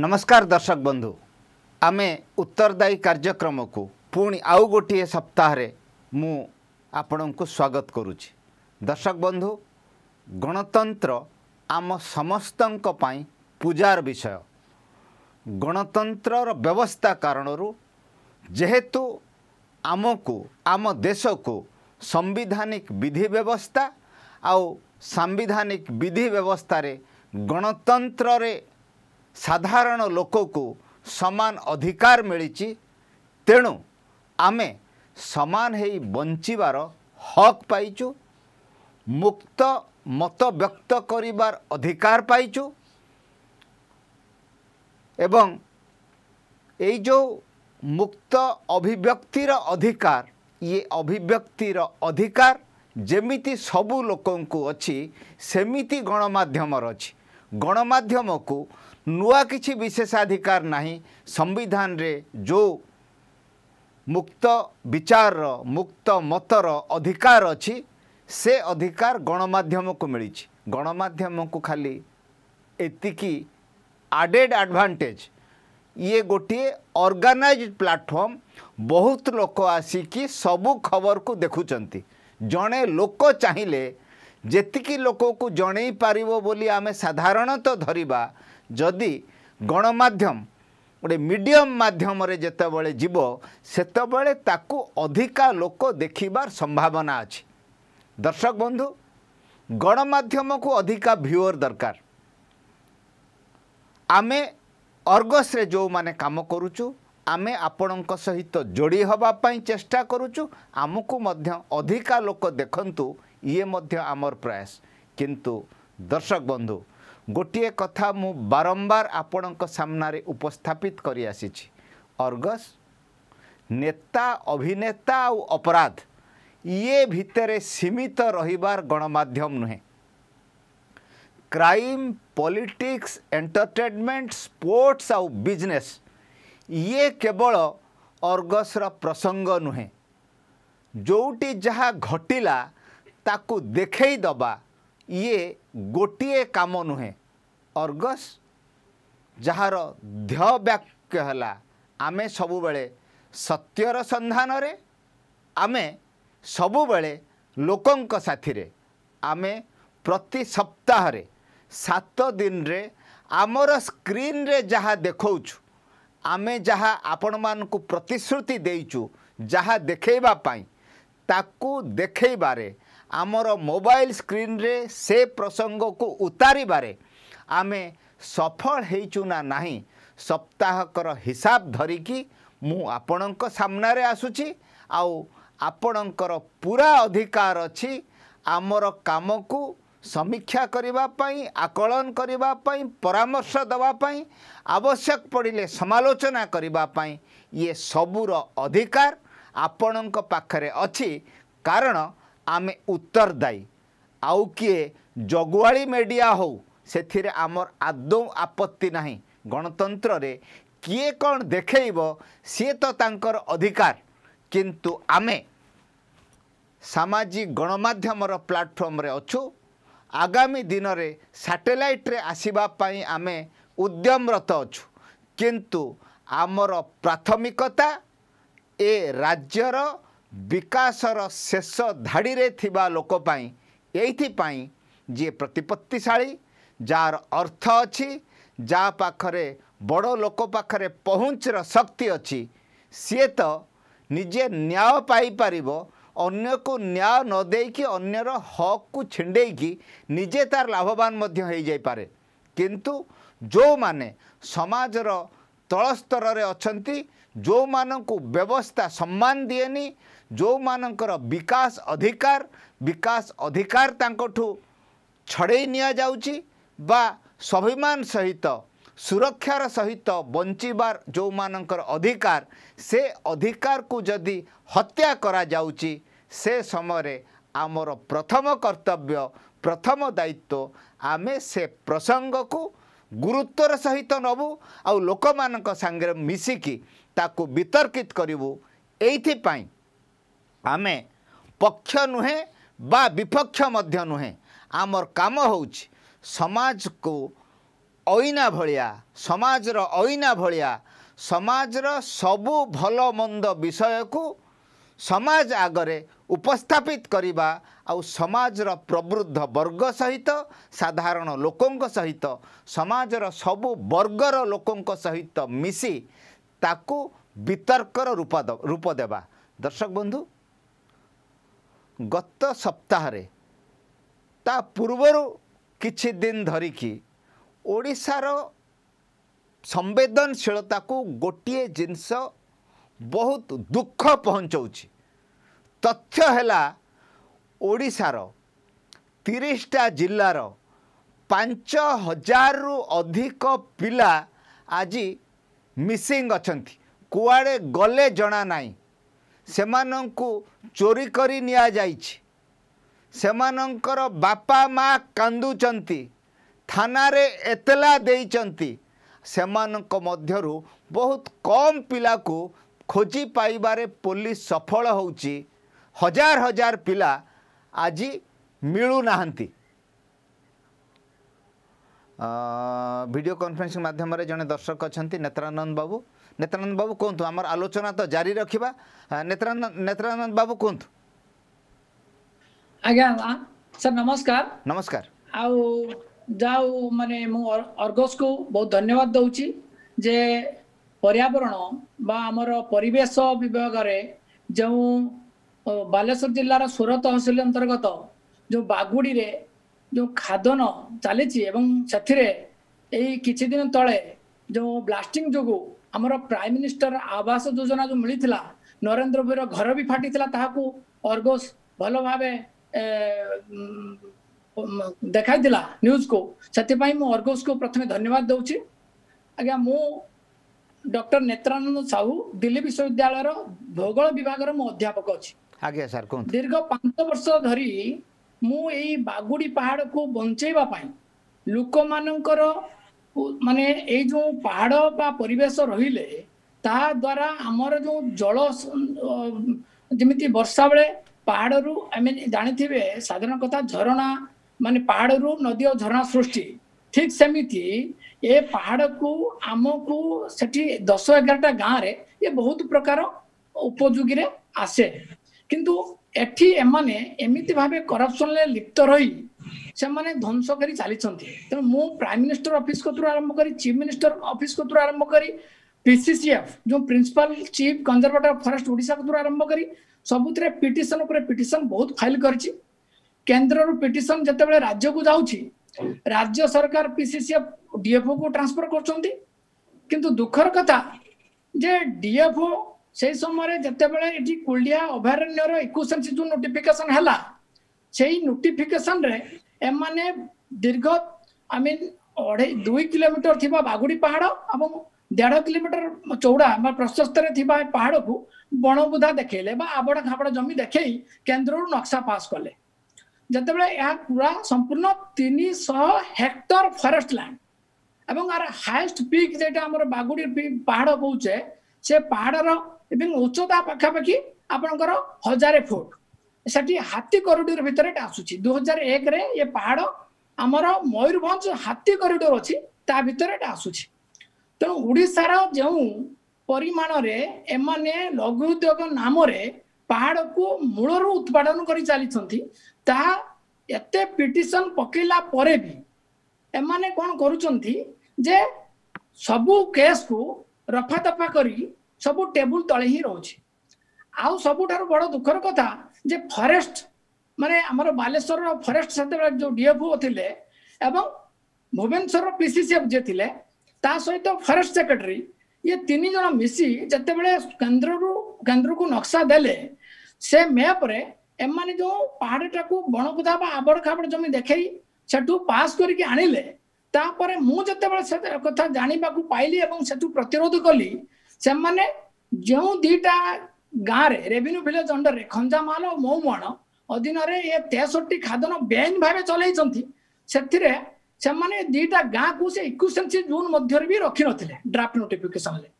ନମସ୍କାର ଦର୍ଶକ ବନ୍ଧୁ ଆମେ ଉତ୍ତରଦାୟୀ କାର୍ଯ୍ୟକ୍ରମକୁ ପୁଣି ଆଉ ଗୋଟିଏ ସପ୍ତାହରେ ମୁଁ ଆପଣଙ୍କୁ ସ୍ୱାଗତ କରୁଛି ଦର୍ଶକ ବନ୍ଧୁ ଗଣତନ୍ତ୍ର ଆମ ସମସ୍ତଙ୍କ ପାଇଁ ପୂଜାର ବିଷୟ ଗଣତନ୍ତ୍ରର ବ୍ୟବସ୍ଥା କାରଣରୁ ଯେହେତୁ ଆମକୁ ଆମ ଦେଶକୁ ସାମ୍ବିଧାନିକ ବିଧି ବ୍ୟବସ୍ଥା ଆଉ ସାମ୍ବିଧାନିକ ବିଧି ବ୍ୟବସ୍ଥାରେ ଗଣତନ୍ତ୍ରରେ ସାଧାରଣ ଲୋକକୁ ସମାନ ଅଧିକାର ମିଳିଛି ତେଣୁ ଆମେ ସମାନ ହେଇ ବଞ୍ଚିବାର ହକ୍ ପାଇଛୁ ମୁକ୍ତ ମତ ବ୍ୟକ୍ତ କରିବାର ଅଧିକାର ପାଇଛୁ ଏବଂ ଏଇ ଯେଉଁ ମୁକ୍ତ ଅଭିବ୍ୟକ୍ତିର ଅଧିକାର ଇଏ ଅଭିବ୍ୟକ୍ତିର ଅଧିକାର ଯେମିତି ସବୁ ଲୋକଙ୍କୁ ଅଛି ସେମିତି ଗଣମାଧ୍ୟମର ଅଛି ଗଣମାଧ୍ୟମକୁ नुआ किसी विशेषाधिकार ना संविधान रे जो मुक्त विचार मुक्त मतर अधिकार अच्छी से अधिकार गणमाध्यम को मिली गणमाध्यम को खाली की आडेड एडवांटेज ये गोटे अर्गानाइज प्लाटफर्म बहुत लोक आसिकी सब खबर को देखुंट जड़े लोक चाहिए जी लोक को जनई पार बोली आम साधारणत तो धरवा ଯଦି ଗଣମାଧ୍ୟମ ଗୋଟେ ମିଡ଼ିୟମ ମାଧ୍ୟମରେ ଯେତେବେଳେ ଯିବ ସେତେବେଳେ ତାକୁ ଅଧିକା ଲୋକ ଦେଖିବାର ସମ୍ଭାବନା ଅଛି ଦର୍ଶକ ବନ୍ଧୁ ଗଣମାଧ୍ୟମକୁ ଅଧିକା ଭିୟର ଦରକାର ଆମେ ଅର୍ଗସରେ ଯେଉଁମାନେ କାମ କରୁଛୁ ଆମେ ଆପଣଙ୍କ ସହିତ ଯୋଡ଼ି ହେବା ପାଇଁ ଚେଷ୍ଟା କରୁଛୁ ଆମକୁ ମଧ୍ୟ ଅଧିକା ଲୋକ ଦେଖନ୍ତୁ ଇଏ ମଧ୍ୟ ଆମର ପ୍ରୟାସ କିନ୍ତୁ ଦର୍ଶକ ବନ୍ଧୁ ଗୋଟିଏ କଥା ମୁଁ ବାରମ୍ବାର ଆପଣଙ୍କ ସାମ୍ନାରେ ଉପସ୍ଥାପିତ କରିଆସିଛି ଅର୍ଗସ୍ ନେତା ଅଭିନେତା ଆଉ ଅପରାଧ ଇଏ ଭିତରେ ସୀମିତ ରହିବାର ଗଣମାଧ୍ୟମ ନୁହେଁ କ୍ରାଇମ୍ ପଲିଟିକ୍ସ ଏଣ୍ଟରଟେନମେଣ୍ଟ ସ୍ପୋର୍ଟସ୍ ଆଉ ବିଜନେସ୍ ଇଏ କେବଳ ଅର୍ଗସ୍ର ପ୍ରସଙ୍ଗ ନୁହେଁ ଯେଉଁଠି ଯାହା ଘଟିଲା ତାକୁ ଦେଖେଇ ଦେବା ଇଏ ଗୋଟିଏ କାମ ନୁହେଁ ଅର୍ଗସ୍ ଯାହାର ଧ୍ୟ ବାକ୍ୟ ହେଲା ଆମେ ସବୁବେଳେ ସତ୍ୟର ସନ୍ଧାନରେ ଆମେ ସବୁବେଳେ ଲୋକଙ୍କ ସାଥିରେ ଆମେ ପ୍ରତି ସପ୍ତାହରେ ସାତ ଦିନରେ ଆମର ସ୍କ୍ରିନ୍ରେ ଯାହା ଦେଖାଉଛୁ ଆମେ ଯାହା ଆପଣମାନଙ୍କୁ ପ୍ରତିଶ୍ରୁତି ଦେଇଛୁ ଯାହା ଦେଖେଇବା ପାଇଁ ତାକୁ ଦେଖେଇବାରେ ଆମର ମୋବାଇଲ ସ୍କ୍ରିନ୍ରେ ସେ ପ୍ରସଙ୍ଗକୁ ଉତାରିବାରେ ଆମେ ସଫଳ ହେଇଛୁ ନା ନାହିଁ ସପ୍ତାହକର ହିସାବ ଧରିକି ମୁଁ ଆପଣଙ୍କ ସାମ୍ନାରେ ଆସୁଛି ଆଉ ଆପଣଙ୍କର ପୁରା ଅଧିକାର ଅଛି ଆମର କାମକୁ ସମୀକ୍ଷା କରିବା ପାଇଁ ଆକଳନ କରିବା ପାଇଁ ପରାମର୍ଶ ଦେବା ପାଇଁ ଆବଶ୍ୟକ ପଡ଼ିଲେ ସମାଲୋଚନା କରିବା ପାଇଁ ଇଏ ସବୁର ଅଧିକାର ଆପଣଙ୍କ ପାଖରେ ଅଛି କାରଣ ଆମେ ଉତ୍ତର ଦାୟୀ ଆଉ କିଏ ଜଗୁଆଳି ମିଡ଼ିଆ ହେଉ ସେଥିରେ ଆମର ଆଦୌ ଆପତ୍ତି ନାହିଁ ଗଣତନ୍ତ୍ରରେ କିଏ କ'ଣ ଦେଖେଇବ ସିଏ ତ ତାଙ୍କର ଅଧିକାର କିନ୍ତୁ ଆମେ ସାମାଜିକ ଗଣମାଧ୍ୟମର ପ୍ଲାଟଫର୍ମରେ ଅଛୁ ଆଗାମୀ ଦିନରେ ସାଟେଲାଇଟ୍ରେ ଆସିବା ପାଇଁ ଆମେ ଉଦ୍ୟମରତ ଅଛୁ କିନ୍ତୁ ଆମର ପ୍ରାଥମିକତା ଏ ରାଜ୍ୟର ବିକାଶର ଶେଷ ଧାଡ଼ିରେ ଥିବା ଲୋକ ପାଇଁ ଏଇଥିପାଇଁ ଯିଏ ପ୍ରତିପତ୍ତିଶାଳୀ ଯାହାର ଅର୍ଥ ଅଛି ଯାହା ପାଖରେ ବଡ଼ ଲୋକ ପାଖରେ ପହଞ୍ଚର ଶକ୍ତି ଅଛି ସିଏ ତ ନିଜେ ନ୍ୟାୟ ପାଇପାରିବ ଅନ୍ୟକୁ ନ୍ୟାୟ ନ ଦେଇକି ଅନ୍ୟର ହକ୍କୁ ଛିଣ୍ଡେଇକି ନିଜେ ତାର ଲାଭବାନ ମଧ୍ୟ ହୋଇଯାଇପାରେ କିନ୍ତୁ ଯେଉଁମାନେ ସମାଜର ତଳସ୍ତରରେ ଅଛନ୍ତି ଯେଉଁମାନଙ୍କୁ ବ୍ୟବସ୍ଥା ସମ୍ମାନ ଦିଏନି ଯେଉଁମାନଙ୍କର ବିକାଶ ଅଧିକାର ବିକାଶ ଅଧିକାର ତାଙ୍କଠୁ ଛଡ଼େଇ ନିଆଯାଉଛି ବା ସ୍ୱାଭିମାନ ସହିତ ସୁରକ୍ଷାର ସହିତ ବଞ୍ଚିବାର ଯେଉଁମାନଙ୍କର ଅଧିକାର ସେ ଅଧିକାରକୁ ଯଦି ହତ୍ୟା କରାଯାଉଛି ସେ ସମୟରେ ଆମର ପ୍ରଥମ କର୍ତ୍ତବ୍ୟ ପ୍ରଥମ ଦାୟିତ୍ୱ ଆମେ ସେ ପ୍ରସଙ୍ଗକୁ ଗୁରୁତ୍ୱର ସହିତ ନେବୁ ଆଉ ଲୋକମାନଙ୍କ ସାଙ୍ଗରେ ମିଶିକି ତାକୁ ବିତର୍କିତ କରିବୁ ଏଇଥିପାଇଁ ଆମେ ପକ୍ଷ ନୁହେଁ ବା ବିପକ୍ଷ ମଧ୍ୟ ନୁହେଁ ଆମର କାମ ହେଉଛି ସମାଜକୁ ଅଇନା ଭଳିଆ ସମାଜର ଅଇନା ଭଳିଆ ସମାଜର ସବୁ ଭଲ ମନ୍ଦ ବିଷୟକୁ ସମାଜ ଆଗରେ ଉପସ୍ଥାପିତ କରିବା ଆଉ ସମାଜର ପ୍ରବୃଦ୍ଧ ବର୍ଗ ସହିତ ସାଧାରଣ ଲୋକଙ୍କ ସହିତ ସମାଜର ସବୁ ବର୍ଗର ଲୋକଙ୍କ ସହିତ ମିଶି ତାକୁ ବିତର୍କର ରୂପ ରୂପ ଦେବା ଦର୍ଶକ ବନ୍ଧୁ ଗତ ସପ୍ତାହରେ ତା ପୂର୍ବରୁ କିଛି ଦିନ ଧରିକି ଓଡ଼ିଶାର ସମ୍ବେଦନଶୀଳତାକୁ ଗୋଟିଏ ଜିନିଷ ବହୁତ ଦୁଃଖ ପହଞ୍ଚଉଛି ତଥ୍ୟ ହେଲା ଓଡ଼ିଶାର ତିରିଶଟା ଜିଲ୍ଲାର ପାଞ୍ଚ ହଜାରରୁ ଅଧିକ ପିଲା ଆଜି ମିସିଂ ଅଛନ୍ତି କୁଆଡ଼େ ଗଲେ ଜଣା ନାହିଁ ସେମାନଙ୍କୁ ଚୋରି କରି ନିଆଯାଇଛି ସେମାନଙ୍କର ବାପା ମା କାନ୍ଦୁଛନ୍ତି ଥାନାରେ ଏତଲା ଦେଇଛନ୍ତି ସେମାନଙ୍କ ମଧ୍ୟରୁ ବହୁତ କମ୍ ପିଲାକୁ ଖୋଜି ପାଇବାରେ ପୋଲିସ ସଫଳ ହେଉଛି ହଜାର ହଜାର ପିଲା ଆଜି ମିଳୁନାହାନ୍ତି ଭିଡ଼ିଓ କନଫରେନ୍ସିଂ ମାଧ୍ୟମରେ ଜଣେ ଦର୍ଶକ ଅଛନ୍ତି ନେତ୍ରାନନ୍ଦ ବାବୁ ନେତ୍ରାନନ୍ଦ ବାବୁ କୁହନ୍ତୁ ଆମର ଆଲୋଚନା ତ ଜାରି ରଖିବା ନେତ୍ରାନନ୍ଦ ନେତ୍ରାନନ୍ଦ ବାବୁ କୁହନ୍ତୁ ଆଜ୍ଞା ସାର୍ ନମସ୍କାର ନମସ୍କାର ଆଉ ଯାହା ହଉ ମାନେ ମୁଁ ଅର୍ଗସକୁ ବହୁତ ଧନ୍ୟବାଦ ଦଉଛି ଯେ ପର୍ଯ୍ୟାବରଣ ବା ଆମର ପରିବେଶ ବିଭାଗରେ ଯେଉଁ ବାଲେଶ୍ୱର ଜିଲ୍ଲାର ସୁର ତହସିଲ ଅନ୍ତର୍ଗତ ଯେଉଁ ବାଗୁଡ଼ିରେ ଯେଉଁ ଖାଦନ ଚାଲିଛି ଏବଂ ସେଥିରେ ଏଇ କିଛି ଦିନ ତଳେ ଯେଉଁ ବ୍ଲାଷ୍ଟିଂ ଯୋଗୁଁ ଆମର ପ୍ରାଇମ୍ ମିନିଷ୍ଟର ଆବାସ ଯୋଜନା ଯେଉଁ ମିଳିଥିଲା ନରେନ୍ଦ୍ର ମୋଦିର ଘର ବି ଫାଟିଥିଲା ତାହାକୁ ଅର୍ଗୋସ୍ ଭଲ ଭାବେ ଦେଖାଇଥିଲା ନ୍ୟୁଜ୍କୁ ସେଥିପାଇଁ ମୁଁ ଅର୍ଗୋସ୍କୁ ପ୍ରଥମେ ଧନ୍ୟବାଦ ଦେଉଛି ଆଜ୍ଞା ମୁଁ ଡକ୍ଟର ନେତ୍ରାନନ୍ଦ ସାହୁ ଦିଲ୍ଲୀ ବିଶ୍ୱବିଦ୍ୟାଳୟର ଭୂଗୋଳ ବିଭାଗର ମୁଁ ଅଧ୍ୟାପକ ଅଛି ଆଜ୍ଞା ସାର୍ କୁହନ୍ତୁ ଦୀର୍ଘ ପାଞ୍ଚ ବର୍ଷ ଧରି ମୁଁ ଏଇ ବାଗୁଡ଼ି ପାହାଡ଼କୁ ବଞ୍ଚେଇବା ପାଇଁ ଲୋକମାନଙ୍କର ମାନେ ଏଇ ଯୋଉ ପାହାଡ଼ ବା ପରିବେଶ ରହିଲେ ତା ଦ୍ଵାରା ଆମର ଯୋଉ ଜଳ ଯେମିତି ବର୍ଷା ବେଳେ ପାହାଡ଼ରୁ ଆମେ ଜାଣିଥିବେ ସାଧାରଣ କଥା ଝରଣା ମାନେ ପାହାଡ଼ରୁ ନଦୀ ଓ ଝରଣା ସୃଷ୍ଟି ଠିକ ସେମିତି ଏ ପାହାଡ଼କୁ ଆମକୁ ସେଠି ଦଶ ଏଗାରଟା ଗାଁରେ ଏ ବହୁତ ପ୍ରକାର ଉପଯୋଗୀରେ ଆସେ किंतु एमाने करपसन लिप्त रही से ध्वंस कर चली तेनाली प्राइम मिनिस्टर अफिस् कतु आरंभ कर चिफ मिनिस्टर अफिस् कतु आरंभ कर पीसीसीएफ जो प्रिंसिपल चीफ कंजरवेटर फरेस्ट ओडा कतु आरंभ कर सबुति पिटन पिटन बहुत फाइल कर केन्द्र जो राज्य को जाऊँ राज्य सरकार पीसीसीएफ डीएफओ को ट्रांसफर कर दुखर कथा जे डीएफओ সেই সময় যেতবে এটি কুলিয়া অভয়ারণ্যর একুশ যে নোটিফিকেসন হল সেই নোটিফিকেসন এমানে দীর্ঘ আই মিন দুই কিলোমিটর থাকা বাগুড়ি পাহাড় এবং দেড় কিলোমিটর চৌড়া বা প্রশস্তরে পাহাড় কু বণবুধা দেখাইলে বা আবড়া খাবড়া জমি দেখাই কেন্দ্র নকশা পাস কলে যেতবে এর পুরা সম্পূর্ণ তিনশহ হেক্টর ফরেস্ট ল্যান্ড এবং আর হাইস্ট পিক যেটা আমার বাগুড়ি পাহাড় কৌছে সে পাহাড়ের ଏବଂ ଉଚ୍ଚତା ପାଖାପାଖି ଆପଣଙ୍କର ହଜାରେ ଫୁଟ ସେଠି ହାତୀ କରିଡ଼ର ଭିତରେ ଏଇଟା ଆସୁଛି ଦୁଇ ହଜାର ଏକରେ ଏ ପାହାଡ଼ ଆମର ମୟୂରଭଞ୍ଜ ହାତୀ କରିଡ଼ର ଅଛି ତା ଭିତରେ ଏଇଟା ଆସୁଛି ତେଣୁ ଓଡ଼ିଶାର ଯେଉଁ ପରିମାଣରେ ଏମାନେ ଲଘୁ ଉଦ୍ୟୋଗ ନାମରେ ପାହାଡ଼କୁ ମୂଳରୁ ଉତ୍ପାଦନ କରି ଚାଲିଛନ୍ତି ତାହା ଏତେ ପିଟିସନ ପକେଇଲା ପରେ ବି ଏମାନେ କ'ଣ କରୁଛନ୍ତି ଯେ ସବୁ କେସ୍କୁ ରଫାଦଫା କରି ସବୁ ଟେବୁଲ ତଳେ ହିଁ ରହୁଛି ଆଉ ସବୁଠାରୁ ବଡ଼ ଦୁଃଖର କଥା ଯେ ଫରେଷ୍ଟ ମାନେ ଆମର ବାଲେଶ୍ୱରର ଫରେଷ୍ଟ ସେତେବେଳେ ଯେଉଁ ଡିଏଫ୍ଓ ଥିଲେ ଏବଂ ଭୁବନେଶ୍ୱରର ପିସିସିଏଫ୍ ଯିଏ ଥିଲେ ତା ସହିତ ଫରେଷ୍ଟ ସେକ୍ରେଟାରୀ ଇଏ ତିନି ଜଣ ମିଶି ଯେତେବେଳେ କେନ୍ଦ୍ରରୁ କେନ୍ଦ୍ରକୁ ନକ୍ସା ଦେଲେ ସେ ମ୍ୟାପ୍ରେ ଏମାନେ ଯେଉଁ ପାହାଡ଼ଟାକୁ ବଣକୁଦା ବା ଆବଡ଼ ଖାବଡ଼ ଜମି ଦେଖେଇ ସେଠୁ ପାସ୍ କରିକି ଆଣିଲେ ତାପରେ ମୁଁ ଯେତେବେଳେ ସେ କଥା ଜାଣିବାକୁ ପାଇଲି ଏବଂ ସେଠୁ ପ୍ରତିରୋଧ କଲି ᱥᱮᱢমানে জৌ দিটা গাঁৰ ৰেভিনিউ ফিল্ড আণ্ডাৰ ৰেখনজা মান আৰু মউমন অদিনৰে এ 63 টি খাদন বেইন ভাৱে চলেই চন্তি সেইতিৰে ᱥᱮᱢমানে দিটা গাঁৱ কোছে ইকুইৱেশেন্সী জোন মধ্যৰ বি ৰখি নথিলে ড্ৰাফ্ট নোটিফিকাচনলে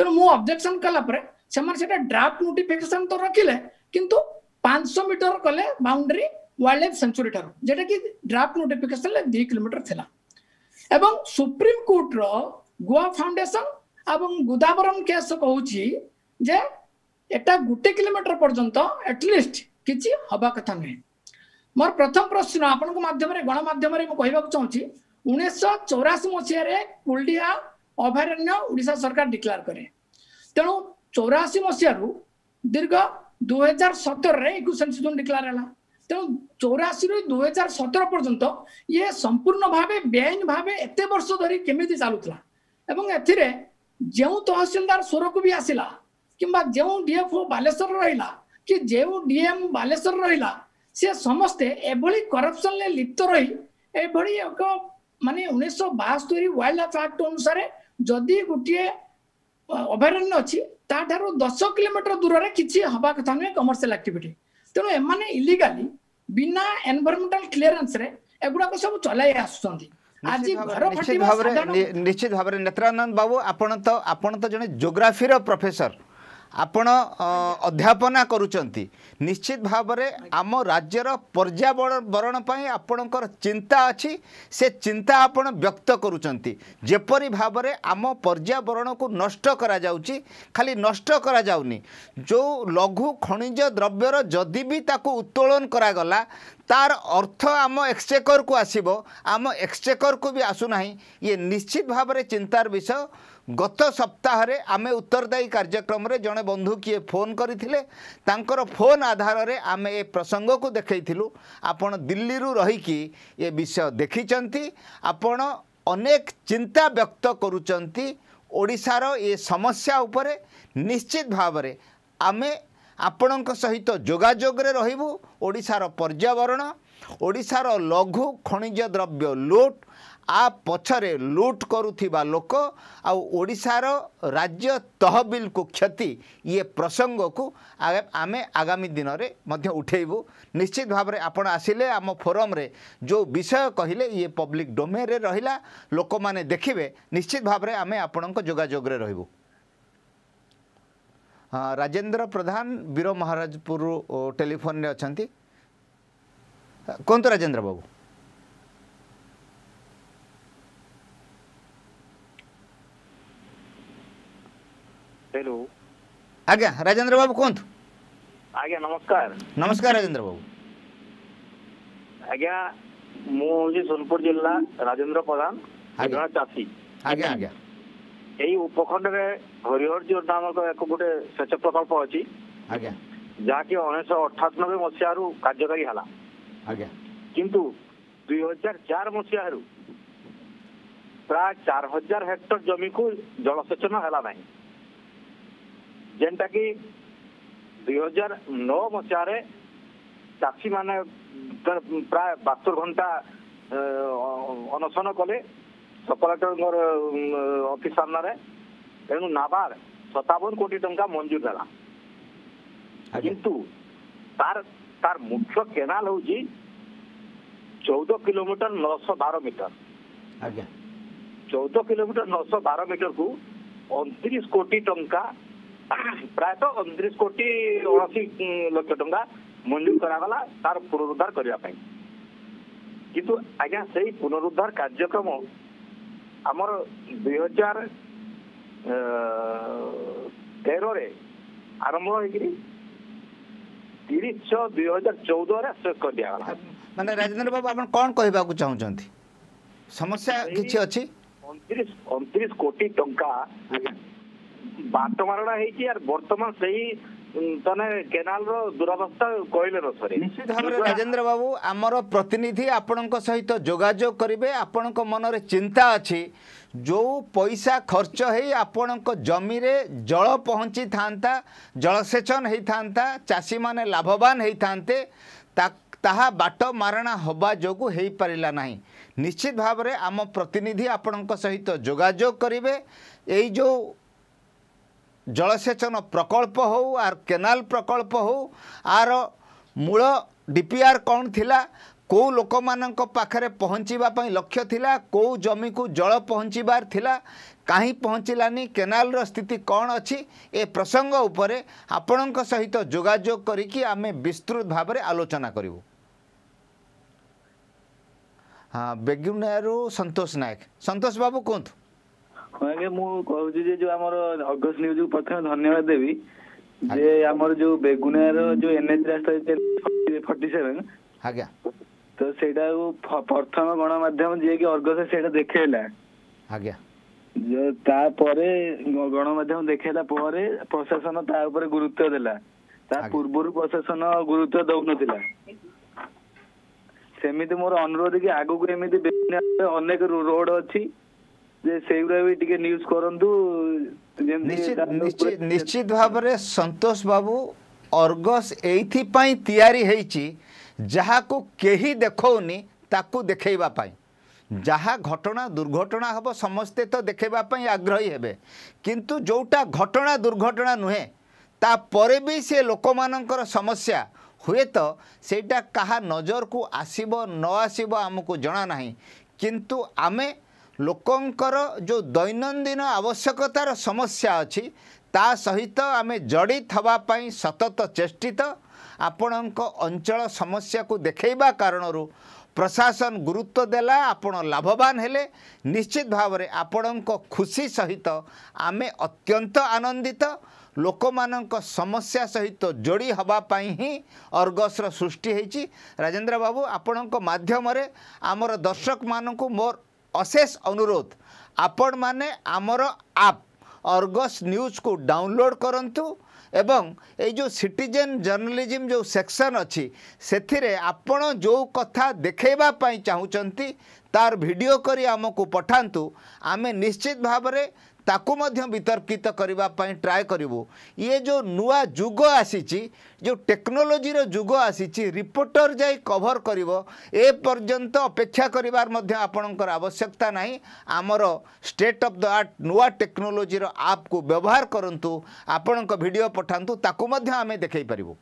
তেন ম অবজেকচন কালা পৰে ᱥᱮᱢমানে seta ড্ৰাফ্ট নোটিফিকাচন তো ৰখিলে কিন্তু 500 মিটাৰ কালে बाউণ্ডৰী ওয়াইল্ডলাইফ সেনচৰিটো জেটা কি ড্ৰাফ্ট নোটিফিকাচন 2 কিমি থেনা এবং সুপ্রিম কোর্ট ৰ গোয়া ফাউণ্ডেশন गोदावरम केस कहे एटा गोटे किलोमीटर पर्यंत एटलिस्ट किसी हवा कथा नुहे मोर प्रथम प्रश्न आपण माध्यम गणमाध्यम कहवा चाहिए उन्नीस चौराशी मसीह कुलडिया अभयारण्य ओडा सरकार डिक्लेयर करे तेणु चौराशी मसीह दीर्घ दुई सतर इक्वेशन सीजन डिक्लेयर है ତେଣୁ ଚଉରାଅଶୀରୁ ଦୁଇ ହଜାର ସତର ପର୍ଯ୍ୟନ୍ତ ଇଏ ସମ୍ପୂର୍ଣ୍ଣ ଭାବେ ବେଆଇନ ଭାବେ ଏତେ ବର୍ଷ ଧରି କେମିତି ଚାଲୁଥିଲା ଯେଉଁ ତହସିଲଦାର ସ୍ୱରକୁ ବି ଆସିଲା କିମ୍ବା ଯେଉଁ ଡିଏଫ୍ଓ ବାଲେଶ୍ୱର ରହିଲା କି ଯେଉଁ ଡିଏମ୍ ବାଲେଶ୍ୱର ରହିଲା ସେ ସମସ୍ତେ ଏଭଳି କରପ୍ସନରେ ଲିପ୍ତ ରହି ଏଭଳି ଏକ ମାନେ ଉଣେଇଶହ ବାସ୍ତରୀ ୱାଇଲ୍ଡ ଲାଇଫ୍ ଆକ୍ଟ ଅନୁସାରେ ଯଦି ଗୋଟିଏ ଅଭୟାରଣ୍ୟ ଅଛି ତାଠାରୁ ଦଶ କିଲୋମିଟର ଦୂରରେ କିଛି ହେବା କଥା ନୁହେଁ କମର୍ସିଆଲ ଆକ୍ଟିଭିଟି ତେଣୁ ଏମାନେ ଇଲିଗାଲି ବିନା ଏନଭାରମେଣ୍ଟାଲ କ୍ଲିୟରାନ୍ସରେ ଏଗୁଡ଼ାକ ସବୁ ଚଲାଇ ଆସୁଛନ୍ତି ନିଶ୍ଚିତ ଭାବରେ ନିଶ୍ଚିତ ଭାବରେ ନେତ୍ରାନନ୍ଦ ବାବୁ ଆପଣ ତ ଆପଣ ତ ଜଣେ ଜୋଗ୍ରାଫିର ପ୍ରଫେସର ଆପଣ ଅଧ୍ୟାପନା କରୁଛନ୍ତି ନିଶ୍ଚିତ ଭାବରେ ଆମ ରାଜ୍ୟର ପର୍ଯ୍ୟାବରଣ ପାଇଁ ଆପଣଙ୍କର ଚିନ୍ତା ଅଛି ସେ ଚିନ୍ତା ଆପଣ ବ୍ୟକ୍ତ କରୁଛନ୍ତି ଯେପରି ଭାବରେ ଆମ ପର୍ଯ୍ୟାବରଣକୁ ନଷ୍ଟ କରାଯାଉଛି ଖାଲି ନଷ୍ଟ କରାଯାଉନି ଯେଉଁ ଲଘୁ ଖଣିଜ ଦ୍ରବ୍ୟର ଯଦି ବି ତାକୁ ଉତ୍ତୋଳନ କରାଗଲା ତାର ଅର୍ଥ ଆମ ଏକ୍ସଚେକରକୁ ଆସିବ ଆମ ଏକ୍ସଚେକରକୁ ବି ଆସୁନାହିଁ ଇଏ ନିଶ୍ଚିତ ଭାବରେ ଚିନ୍ତାର ବିଷୟ ଗତ ସପ୍ତାହରେ ଆମେ ଉତ୍ତରଦାୟୀ କାର୍ଯ୍ୟକ୍ରମରେ ଜଣେ ବନ୍ଧୁ କିଏ ଫୋନ୍ କରିଥିଲେ ତାଙ୍କର ଫୋନ୍ ଆଧାରରେ ଆମେ ଏ ପ୍ରସଙ୍ଗକୁ ଦେଖାଇଥିଲୁ ଆପଣ ଦିଲ୍ଲୀରୁ ରହିକି ଏ ବିଷୟ ଦେଖିଛନ୍ତି ଆପଣ ଅନେକ ଚିନ୍ତା ବ୍ୟକ୍ତ କରୁଛନ୍ତି ଓଡ଼ିଶାର ଏ ସମସ୍ୟା ଉପରେ ନିଶ୍ଚିତ ଭାବରେ ଆମେ ଆପଣଙ୍କ ସହିତ ଯୋଗାଯୋଗରେ ରହିବୁ ଓଡ଼ିଶାର ପର୍ଯ୍ୟାବରଣ ଓଡ଼ିଶାର ଲଘୁ ଖଣିଜ ଦ୍ରବ୍ୟ ଲୁଟ୍ आ पछरे लुट करुवा लोक आशार राज्य तहबिल को क्षति ये प्रसंग को आम आगामी दिन में उठेबू निश्चित भाव आपण आसिले आम फोरम रे जो विषय कहिले ये पब्लिक डोमेन रहा लोक मैंने देखिए निश्चित भाव आम आपण जोजोग रु राजेन्द्र प्रधान वीर महाराजपुर टेलीफोन अच्छा कहतु राजेन्द्र बाबू ହ୍ୟାଲୋ ଆଜ୍ଞା ରାଜେନ୍ଦ୍ର ବାବୁ କୁହନ୍ତୁ ଆଜ୍ଞା ନମସ୍କାର ନମସ୍କାର ରାଜେନ୍ଦ୍ର ବାବୁ ଆଜ୍ଞା ମୁଁ ହେଉଛି ସୋନପୁର ଜିଲ୍ଲା ରାଜେନ୍ଦ୍ର ପ୍ରଧାନ ଜଣେ ଚାଷୀ ଆଜ୍ଞା ଆଜ୍ଞା ଏଇ ଉପଖଣ୍ଡରେ ହରିହରଜୋର ନାମକ ଏକ ଗୋଟେ ସେଚ ପ୍ରକଳ୍ପ ଅଛି ଆଜ୍ଞା ଯାହାକି ଉଣେଇଶହ ଅଠାନବେ ମସିହାରୁ କାର୍ଯ୍ୟକାରୀ ହେଲା ଆଜ୍ଞା କିନ୍ତୁ ଦୁଇ ହଜାର ଚାରି ମସିହାରୁ ପ୍ରାୟ ଚାରି ହଜାର ହେକ୍ଟର ଜମିକୁ ଜଳସେଚନ ହେଲା ନାହିଁ ଯେନ୍ଟାକି ଦୁଇ ହଜାର ନଅ ମସିହାରେ ଚାଷୀମାନେ ପ୍ରାୟ ବାସ୍ତର ଘଣ୍ଟା ଅନଶନ କଲେ ସପରେଟରଙ୍କର ଅଫିସ ସାମ୍ନାରେ ତେଣୁ ନାବାର୍ଡ ସତାବନ କୋଟି ଟଙ୍କା ମଞ୍ଜୁର ହେଲା କିନ୍ତୁ ତାର ତାର ମୁଖ୍ୟ କେନାଲ ହଉଛି ଚଉଦ କିଲୋମିଟର ନଅଶହ ବାର ମିଟର ଆଜ୍ଞା ଚଉଦ କିଲୋମିଟର ନଅଶହ ବାର ମିଟରକୁ ଅଣତିରିଶ କୋଟି ଟଙ୍କା ପ୍ରାୟତଃ ଅଣତିରିଶ କୋଟି ଅଣାଅଶୀ ଲକ୍ଷ ଟଙ୍କା ମଞ୍ଜୁର କରାଗଲା ତାର ପୁନରୁଦ୍ଧାର କରିବା ପାଇଁ କିନ୍ତୁ ଆଜ୍ଞା ସେଇ ପୁନରୁଦ୍ଧାର କାର୍ଯ୍ୟକ୍ରମ ଆମର ଦୁଇ ହଜାର ତେରରେ ଆରମ୍ଭ ହେଇକିରି ତିରିଶ ଛଅ ଦୁଇ ହଜାର ଚଉଦରେ ଶେଷ କରିଦିଆଗଲା ମାନେ ରାଜେନ୍ଦ୍ର ବାବୁ ଆପଣ କ'ଣ କହିବାକୁ ଚାହୁଁଛନ୍ତି ସମସ୍ୟା କିଛି ଅଛି ଅଣତିରିଶ ଅଣତିରିଶ କୋଟି ଟଙ୍କା ବାଟ ମାରଣା ହେଇଛି ଆର୍ ବର୍ତ୍ତମାନ ସେଇ କେନାଲର କହିଲେ ନିଶ୍ଚିତ ଭାବରେ ରାଜେନ୍ଦ୍ର ବାବୁ ଆମର ପ୍ରତିନିଧି ଆପଣଙ୍କ ସହିତ ଯୋଗାଯୋଗ କରିବେ ଆପଣଙ୍କ ମନରେ ଚିନ୍ତା ଅଛି ଯେଉଁ ପଇସା ଖର୍ଚ୍ଚ ହେଇ ଆପଣଙ୍କ ଜମିରେ ଜଳ ପହଞ୍ଚିଥାନ୍ତା ଜଳସେଚନ ହେଇଥାନ୍ତା ଚାଷୀମାନେ ଲାଭବାନ ହେଇଥାନ୍ତେ ତାହା ବାଟ ମାରଣା ହେବା ଯୋଗୁଁ ହେଇପାରିଲା ନାହିଁ ନିଶ୍ଚିତ ଭାବରେ ଆମ ପ୍ରତିନିଧି ଆପଣଙ୍କ ସହିତ ଯୋଗାଯୋଗ କରିବେ ଏଇ ଯେଉଁ ଜଳସେଚନ ପ୍ରକଳ୍ପ ହଉ ଆର୍ କେନାଲ ପ୍ରକଳ୍ପ ହଉ ଆର ମୂଳ ଡିପିଆର୍ କ'ଣ ଥିଲା କେଉଁ ଲୋକମାନଙ୍କ ପାଖରେ ପହଞ୍ଚିବା ପାଇଁ ଲକ୍ଷ୍ୟ ଥିଲା କେଉଁ ଜମିକୁ ଜଳ ପହଞ୍ଚିବାର ଥିଲା କାହିଁ ପହଞ୍ଚିଲାନି କେନାଲର ସ୍ଥିତି କ'ଣ ଅଛି ଏ ପ୍ରସଙ୍ଗ ଉପରେ ଆପଣଙ୍କ ସହିତ ଯୋଗାଯୋଗ କରିକି ଆମେ ବିସ୍ତୃତ ଭାବରେ ଆଲୋଚନା କରିବୁ ହଁ ବେଗୁନିଆରୁ ସନ୍ତୋଷ ନାୟକ ସନ୍ତୋଷ ବାବୁ କୁହନ୍ତୁ ହଁ ଆଜ୍ଞା ମୁଁ କହୁଛି ଯେ ଯୋଉ ଆମର ଅଗଷ୍ଟ ନ୍ୟୁଜ କୁ ପ୍ରଥମେ ଧନ୍ୟବାଦ ଦେବି ଯେ ଆମର ଯୋଉ ବେଗୁନିଆର ଯୋଉ ଏନଏଚ ରାସ୍ତା ଫର୍ଟି ସେଭେନ ଆଜ୍ଞା ତ ସେଇଟାକୁ ପ୍ରଥମ ଗଣମାଧ୍ୟମ ଯିଏକି ଅର୍ଗସ ସେଇଟା ଦେଖେଇଲା ଆଜ୍ଞା ତାପରେ ଗଣମାଧ୍ୟମ ଦେଖେଇଲା ପରେ ପ୍ରଶାସନ ତା ଉପରେ ଗୁରୁତ୍ୱ ଦେଲା ତା ପୂର୍ବରୁ ପ୍ରଶାସନ ଗୁରୁତ୍ୱ ଦଉନଥିଲା ସେମିତି ମୋର ଅନୁରୋଧ କି ଆଗକୁ ଏମିତି ଅନେକ ରୋଡ ଅଛି ଯେ ସେଗୁଡ଼ା ବି ଟିକେ ନ୍ୟୁଜ୍ କରନ୍ତୁ ନିଶ୍ଚିତ ଭାବରେ ସନ୍ତୋଷ ବାବୁ ଅର୍ଗସ୍ ଏଇଥିପାଇଁ ତିଆରି ହେଇଛି ଯାହାକୁ କେହି ଦେଖଉନି ତାକୁ ଦେଖେଇବା ପାଇଁ ଯାହା ଘଟଣା ଦୁର୍ଘଟଣା ହେବ ସମସ୍ତେ ତ ଦେଖେଇବା ପାଇଁ ଆଗ୍ରହୀ ହେବେ କିନ୍ତୁ ଯେଉଁଟା ଘଟଣା ଦୁର୍ଘଟଣା ନୁହେଁ ତାପରେ ବି ସେ ଲୋକମାନଙ୍କର ସମସ୍ୟା ହୁଏତ ସେଇଟା କାହା ନଜରକୁ ଆସିବ ନ ଆସିବ ଆମକୁ ଜଣା ନାହିଁ କିନ୍ତୁ ଆମେ ଲୋକଙ୍କର ଯେଉଁ ଦୈନନ୍ଦିନ ଆବଶ୍ୟକତାର ସମସ୍ୟା ଅଛି ତା ସହିତ ଆମେ ଜଡ଼ିତ ହେବା ପାଇଁ ସତତ ଚେଷ୍ଟିତ ଆପଣଙ୍କ ଅଞ୍ଚଳ ସମସ୍ୟାକୁ ଦେଖେଇବା କାରଣରୁ ପ୍ରଶାସନ ଗୁରୁତ୍ୱ ଦେଲା ଆପଣ ଲାଭବାନ ହେଲେ ନିଶ୍ଚିତ ଭାବରେ ଆପଣଙ୍କ ଖୁସି ସହିତ ଆମେ ଅତ୍ୟନ୍ତ ଆନନ୍ଦିତ ଲୋକମାନଙ୍କ ସମସ୍ୟା ସହିତ ଯୋଡ଼ି ହେବା ପାଇଁ ହିଁ ଅର୍ଗସର ସୃଷ୍ଟି ହେଇଛି ରାଜେନ୍ଦ୍ର ବାବୁ ଆପଣଙ୍କ ମାଧ୍ୟମରେ ଆମର ଦର୍ଶକମାନଙ୍କୁ ମୋର অশেষ অনুরোধ ଆପଣମାନେ ଆମର ଆପ୍ ଅର୍ଗସ୍ ନ୍ୟୁଜ୍କୁ ଡାଉନଲୋଡ଼୍ କରନ୍ତୁ ଏବଂ ଏଇ ଯେଉଁ ସିଟିଜେନ୍ ଜର୍ଣ୍ଣାଲିଜିମ୍ ଯେଉଁ ସେକ୍ସନ୍ ଅଛି ସେଥିରେ ଆପଣ ଯେଉଁ କଥା ଦେଖାଇବା ପାଇଁ ଚାହୁଁଛନ୍ତି ତାର ଭିଡ଼ିଓ କରି ଆମକୁ ପଠାନ୍ତୁ ଆମେ ନିଶ୍ଚିତ ଭାବରେ ତାକୁ ମଧ୍ୟ ବିତର୍କିତ କରିବା ପାଇଁ ଟ୍ରାଏ କରିବୁ ଇଏ ଯେଉଁ ନୂଆ ଯୁଗ ଆସିଛି ଯେଉଁ ଟେକ୍ନୋଲୋଜିର ଯୁଗ ଆସିଛି ରିପୋର୍ଟର ଯାଇ କଭର କରିବ ଏ ପର୍ଯ୍ୟନ୍ତ ଅପେକ୍ଷା କରିବାର ମଧ୍ୟ ଆପଣଙ୍କର ଆବଶ୍ୟକତା ନାହିଁ ଆମର ଷ୍ଟେଟ୍ ଅଫ୍ ଦ ଆର୍ଟ ନୂଆ ଟେକ୍ନୋଲୋଜିର ଆପ୍କୁ ବ୍ୟବହାର କରନ୍ତୁ ଆପଣଙ୍କ ଭିଡ଼ିଓ ପଠାନ୍ତୁ ତାକୁ ମଧ୍ୟ ଆମେ ଦେଖାଇପାରିବୁ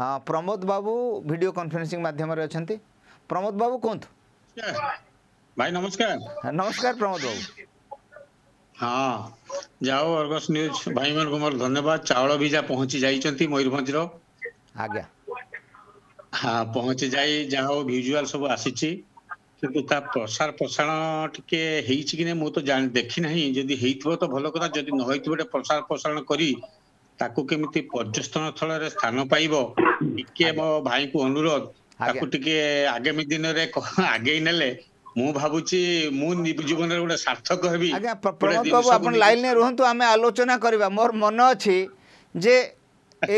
ହଁ ପ୍ରମୋଦ ବାବୁ ଭିଡ଼ିଓ କନଫରେନ୍ସିଂ ମାଧ୍ୟମରେ ଅଛନ୍ତି ପ୍ରମୋଦ ବାବୁ କୁହନ୍ତୁ ভাই নমস্কার নমস্কার প্রমোদ বাবু হ্যাঁ যাও ଅର୍ଗସ ନ୍ୟୁଜ୍ ଭାଇମାନଙ୍କୁ ମୋର ଧନ୍ୟବାଦ ଚାଉଳ ବି ଯାହା ପହଞ୍ଚି ଯାଇଛନ୍ତି ମୟୂରଭଞ୍ଜର ଆଜ୍ଞା ହଁ ପହଞ୍ଚି ଯାଇ ଯାହା ହଉ ଭିଜୁଆଲ୍ ସବୁ ଆସିଛି କିନ୍ତୁ ତା ପ୍ରସାର ପ୍ରସାରଣ ଟିକେ ହେଇଛି କି ନାହିଁ ମୁଁ ତ ଜାଣି ଦେଖି ନାହିଁ ଯଦି ହେଇଥିବ ତ ଭଲ କଥା ଯଦି ନ ହେଇଥିବ ଗୋଟେ ପ୍ରସାର ପ୍ରସାରଣ କରି ତାକୁ କେମିତି ପର୍ଯ୍ୟଟନ ସ୍ଥଳରେ ସ୍ଥାନ ପାଇବ ଟିକେ ମୋ ଭାଇଙ୍କୁ ଅନୁରୋଧ ତାକୁ ଟିକେ ଆଗାମୀ ଦିନରେ ଆଗେଇ ନେଲେ ମୁଁ ଭାବୁଛି ମୁଁ ଜୀବନରେ ଗୋଟେ ସାର୍ଥକ ହେବି ଆଜ୍ଞା ପ୍ରମୋଦ ବାବୁ ଆପଣ ଲାଇନ୍ରେ ରୁହନ୍ତୁ ଆମେ ଆଲୋଚନା କରିବା ମୋର ମନେ ଅଛି ଯେ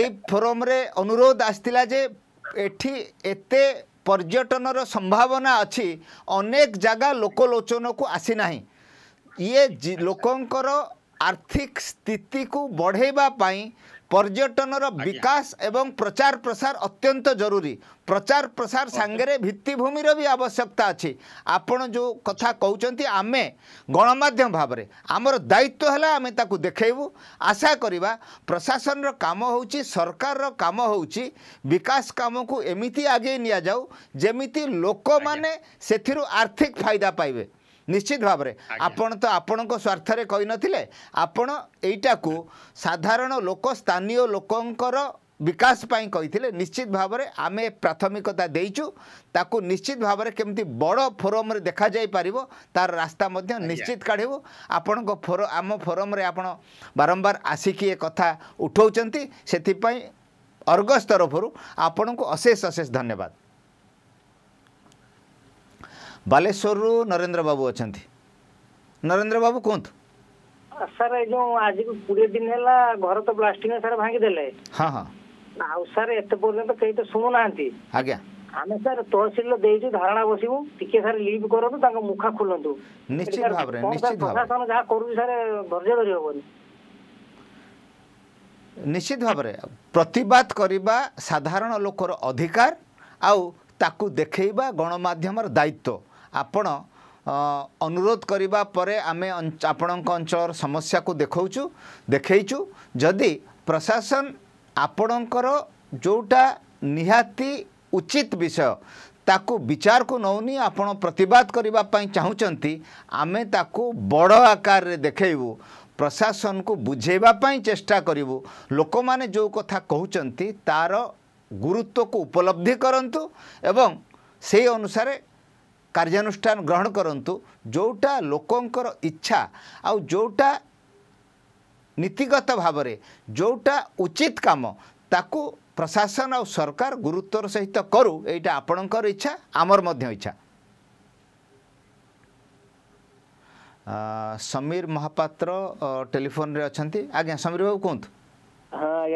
ଏଇ ଫୋରମରେ ଅନୁରୋଧ ଆସିଥିଲା ଯେ ଏଠି ଏତେ ପର୍ଯ୍ୟଟନର ସମ୍ଭାବନା ଅଛି ଅନେକ ଜାଗା ଲୋକଲୋଚନକୁ ଆସିନାହିଁ ଇଏ ଲୋକଙ୍କର ଆର୍ଥିକ ସ୍ଥିତିକୁ ବଢ଼େଇବା ପାଇଁ ପର୍ଯ୍ୟଟନର ବିକାଶ ଏବଂ ପ୍ରଚାର ପ୍ରସାର ଅତ୍ୟନ୍ତ ଜରୁରୀ ପ୍ରଚାର ପ୍ରସାର ସାଙ୍ଗରେ ଭିତ୍ତିଭୂମିର ବି ଆବଶ୍ୟକତା ଅଛି ଆପଣ ଯେଉଁ କଥା କହୁଛନ୍ତି ଆମେ ଗଣମାଧ୍ୟମ ଭାବରେ ଆମର ଦାୟିତ୍ୱ ହେଲା ଆମେ ତାକୁ ଦେଖେଇବୁ ଆଶା କରିବା ପ୍ରଶାସନର କାମ ହେଉଛି ସରକାରର କାମ ହେଉଛି ବିକାଶ କାମକୁ ଏମିତି ଆଗେଇ ନିଆଯାଉ ଯେମିତି ଲୋକମାନେ ସେଥିରୁ ଆର୍ଥିକ ଫାଇଦା ପାଇବେ ନିଶ୍ଚିତ ଭାବରେ ଆପଣ ତ ଆପଣଙ୍କ ସ୍ୱାର୍ଥରେ କହିନଥିଲେ ଆପଣ ଏଇଟାକୁ ସାଧାରଣ ଲୋକ ସ୍ଥାନୀୟ ଲୋକଙ୍କର ବିକାଶ ପାଇଁ କହିଥିଲେ ନିଶ୍ଚିତ ଭାବରେ ଆମେ ପ୍ରାଥମିକତା ଦେଇଛୁ ତାକୁ ନିଶ୍ଚିତ ଭାବରେ କେମିତି ବଡ଼ ଫୋରମ୍ରେ ଦେଖାଯାଇପାରିବ ତାର ରାସ୍ତା ମଧ୍ୟ ନିଶ୍ଚିତ କାଢ଼ିବୁ ଆପଣଙ୍କ ଫୋର ଆମ ଫୋରମ୍ରେ ଆପଣ ବାରମ୍ବାର ଆସିକି ଏ କଥା ଉଠାଉଛନ୍ତି ସେଥିପାଇଁ ଅର୍ଗସ୍ ତରଫରୁ ଆପଣଙ୍କୁ ଅଶେଷ ଅଶେଷ ଧନ୍ୟବାଦ ବାଲେଶ୍ୱରରୁ ନରେନ୍ଦ୍ର ବାବୁ ଅଛନ୍ତି ନରେନ୍ଦ୍ର ବାବୁ କୁହନ୍ତୁ ସାର୍ ଏଇ ଯେଉଁ ଆଜିକୁ କୋଡ଼ିଏ ଦିନ ହେଲା ଘର ତ ବ୍ଲାଷ୍ଟିଂ ସାର୍ ଭାଙ୍ଗିଦେଲେ ହଁ ହଁ ଆଉ ସାର୍ ଏତେ ପର୍ଯ୍ୟନ୍ତ କେହି ତ ଶୁଣୁନାହାନ୍ତି ଆଜ୍ଞା ଆମେ ସାର୍ ତହସିଲ ଦେଇଛୁ ଧାରଣା ବସିବୁ ଟିକେ ସାର୍ ଲିଭ୍ କରନ୍ତୁ ତାଙ୍କ ମୁଖା ଖୋଲନ୍ତୁ ନିଶ୍ଚିତ ଭାବରେ ନିଶ୍ଚିତ ପ୍ରଶାସନ ଯାହା କରୁଛି ସାର୍ ଧୈର୍ଯ୍ୟ ଧରି ହେବନି ନିଶ୍ଚିତ ଭାବରେ ପ୍ରତିବାଦ କରିବା ସାଧାରଣ ଲୋକର ଅଧିକାର ଆଉ ତାକୁ ଦେଖେଇବା ଗଣମାଧ୍ୟମର ଦାୟିତ୍ୱ ଆପଣ ଅନୁରୋଧ କରିବା ପରେ ଆମେ ଆପଣଙ୍କ ଅଞ୍ଚଳର ସମସ୍ୟାକୁ ଦେଖାଉଛୁ ଦେଖେଇଛୁ ଯଦି ପ୍ରଶାସନ ଆପଣଙ୍କର ଯେଉଁଟା ନିହାତି ଉଚିତ ବିଷୟ ତାକୁ ବିଚାରକୁ ନେଉନି ଆପଣ ପ୍ରତିବାଦ କରିବା ପାଇଁ ଚାହୁଁଛନ୍ତି ଆମେ ତାକୁ ବଡ଼ ଆକାରରେ ଦେଖେଇବୁ ପ୍ରଶାସନକୁ ବୁଝେଇବା ପାଇଁ ଚେଷ୍ଟା କରିବୁ ଲୋକମାନେ ଯେଉଁ କଥା କହୁଛନ୍ତି ତା'ର ଗୁରୁତ୍ୱକୁ ଉପଲବ୍ଧି କରନ୍ତୁ ଏବଂ ସେହି ଅନୁସାରେ କାର୍ଯ୍ୟାନୁଷ୍ଠାନ ଗ୍ରହଣ କରନ୍ତୁ ଯେଉଁଟା ଲୋକଙ୍କର ଇଚ୍ଛା ଆଉ ଯେଉଁଟା ନୀତିଗତ ଭାବରେ ଯେଉଁଟା ଉଚିତ କାମ ତାକୁ ପ୍ରଶାସନ ଆଉ ସରକାର ଗୁରୁତ୍ୱର ସହିତ କରୁ ଏଇଟା ଆପଣଙ୍କର ଇଚ୍ଛା ଆମର ମଧ୍ୟ ଇଚ୍ଛା ସମୀର ମହାପାତ୍ର ଟେଲିଫୋନ୍ରେ ଅଛନ୍ତି ଆଜ୍ଞା ସମୀର ବାବୁ କୁହନ୍ତୁ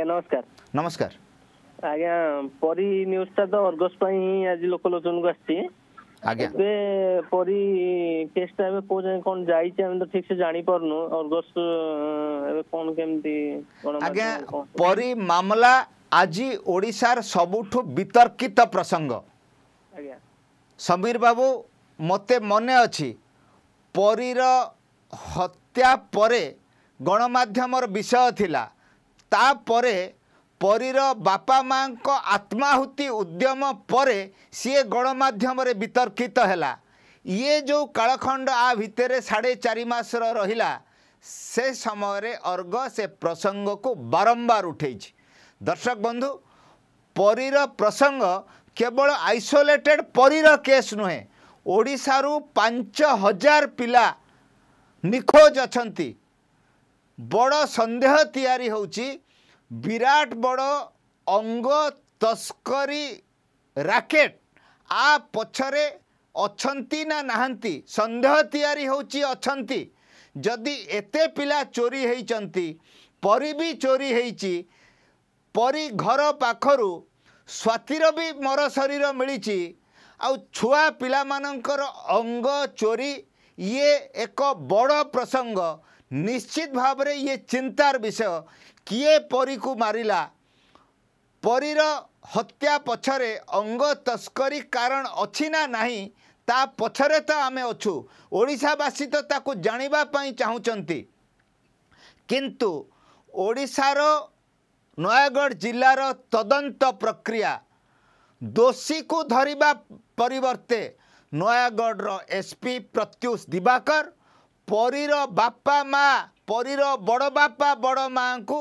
ନମସ୍କାର ନମସ୍କାର ଆଜ୍ଞା ପରୀ ନ୍ୟୁଜ୍ଟା ତ ଅର୍ଗସ୍ ପାଇଁ ଆଜି ଲୋକଲୋଚନକୁ ଆସିଛି ଆଜ୍ଞା ଏବେ ପରି କେସଟା ଏବେ କୋଉ ଯାଏଁ କଣ ଯାଇଛି ଆମେ ତ ଠିକ ସେ ଜାଣିପାରୁନୁ ଅର୍ଗସ ଏବେ କଣ କେମିତି ଆଜ୍ଞା ପରି ମାମଲା ଆଜି ଓଡ଼ିଶାର ସବୁଠୁ ବିତର୍କିତ ପ୍ରସଙ୍ଗ ଆଜ୍ଞା ସମୀର ବାବୁ ମୋତେ ମନେ ଅଛି ପରୀର ହତ୍ୟା ପରେ ଗଣମାଧ୍ୟମର ବିଷୟ ଥିଲା ତାପରେ ପରୀର ବାପା ମାଆଙ୍କ ଆତ୍ମାହୁତି ଉଦ୍ୟମ ପରେ ସିଏ ଗଣମାଧ୍ୟମରେ ବିତର୍କିତ ହେଲା ଇଏ ଯେଉଁ କାଳଖଣ୍ଡ ଆ ଭିତରେ ସାଢ଼େ ଚାରି ମାସର ରହିଲା ସେ ସମୟରେ ଅର୍ଗ ସେ ପ୍ରସଙ୍ଗକୁ ବାରମ୍ବାର ଉଠେଇଛି ଦର୍ଶକ ବନ୍ଧୁ ପରୀର ପ୍ରସଙ୍ଗ କେବଳ ଆଇସୋଲେଟେଡ଼୍ ପରୀର କେସ୍ ନୁହେଁ ଓଡ଼ିଶାରୁ ପାଞ୍ଚ ହଜାର ପିଲା ନିଖୋଜ ଅଛନ୍ତି ବଡ଼ ସନ୍ଦେହ ତିଆରି ହେଉଛି ବିରାଟ ବଡ଼ ଅଙ୍ଗ ତସ୍କରୀ ରାକେଟ୍ ଆ ପଛରେ ଅଛନ୍ତି ନା ନାହାନ୍ତି ସନ୍ଦେହ ତିଆରି ହେଉଛି ଅଛନ୍ତି ଯଦି ଏତେ ପିଲା ଚୋରି ହେଇଛନ୍ତି ପରି ବି ଚୋରି ହେଇଛି ପରି ଘର ପାଖରୁ ସ୍ୱାତିର ବି ମୋର ଶରୀର ମିଳିଛି ଆଉ ଛୁଆ ପିଲାମାନଙ୍କର ଅଙ୍ଗ ଚୋରି ଇଏ ଏକ ବଡ଼ ପ୍ରସଙ୍ଗ निश्चित भाव रे ये चिन्तार विषय कि को मर परीर हत्या पछरे अंग तस्करी कारण ना नै ता पछेर त आमे अछु ओडावासी त जाँदापि चाहन्छ कि ओडार नयगड जा तदंत प्रक्रिया दोषीको धरे परिवर्ते नयगढ र एसपी प्रत्युष दिवाकर ପରୀର ବାପା ମା ପରୀର ବଡ଼ ବାପା ବଡ଼ ମାଆଙ୍କୁ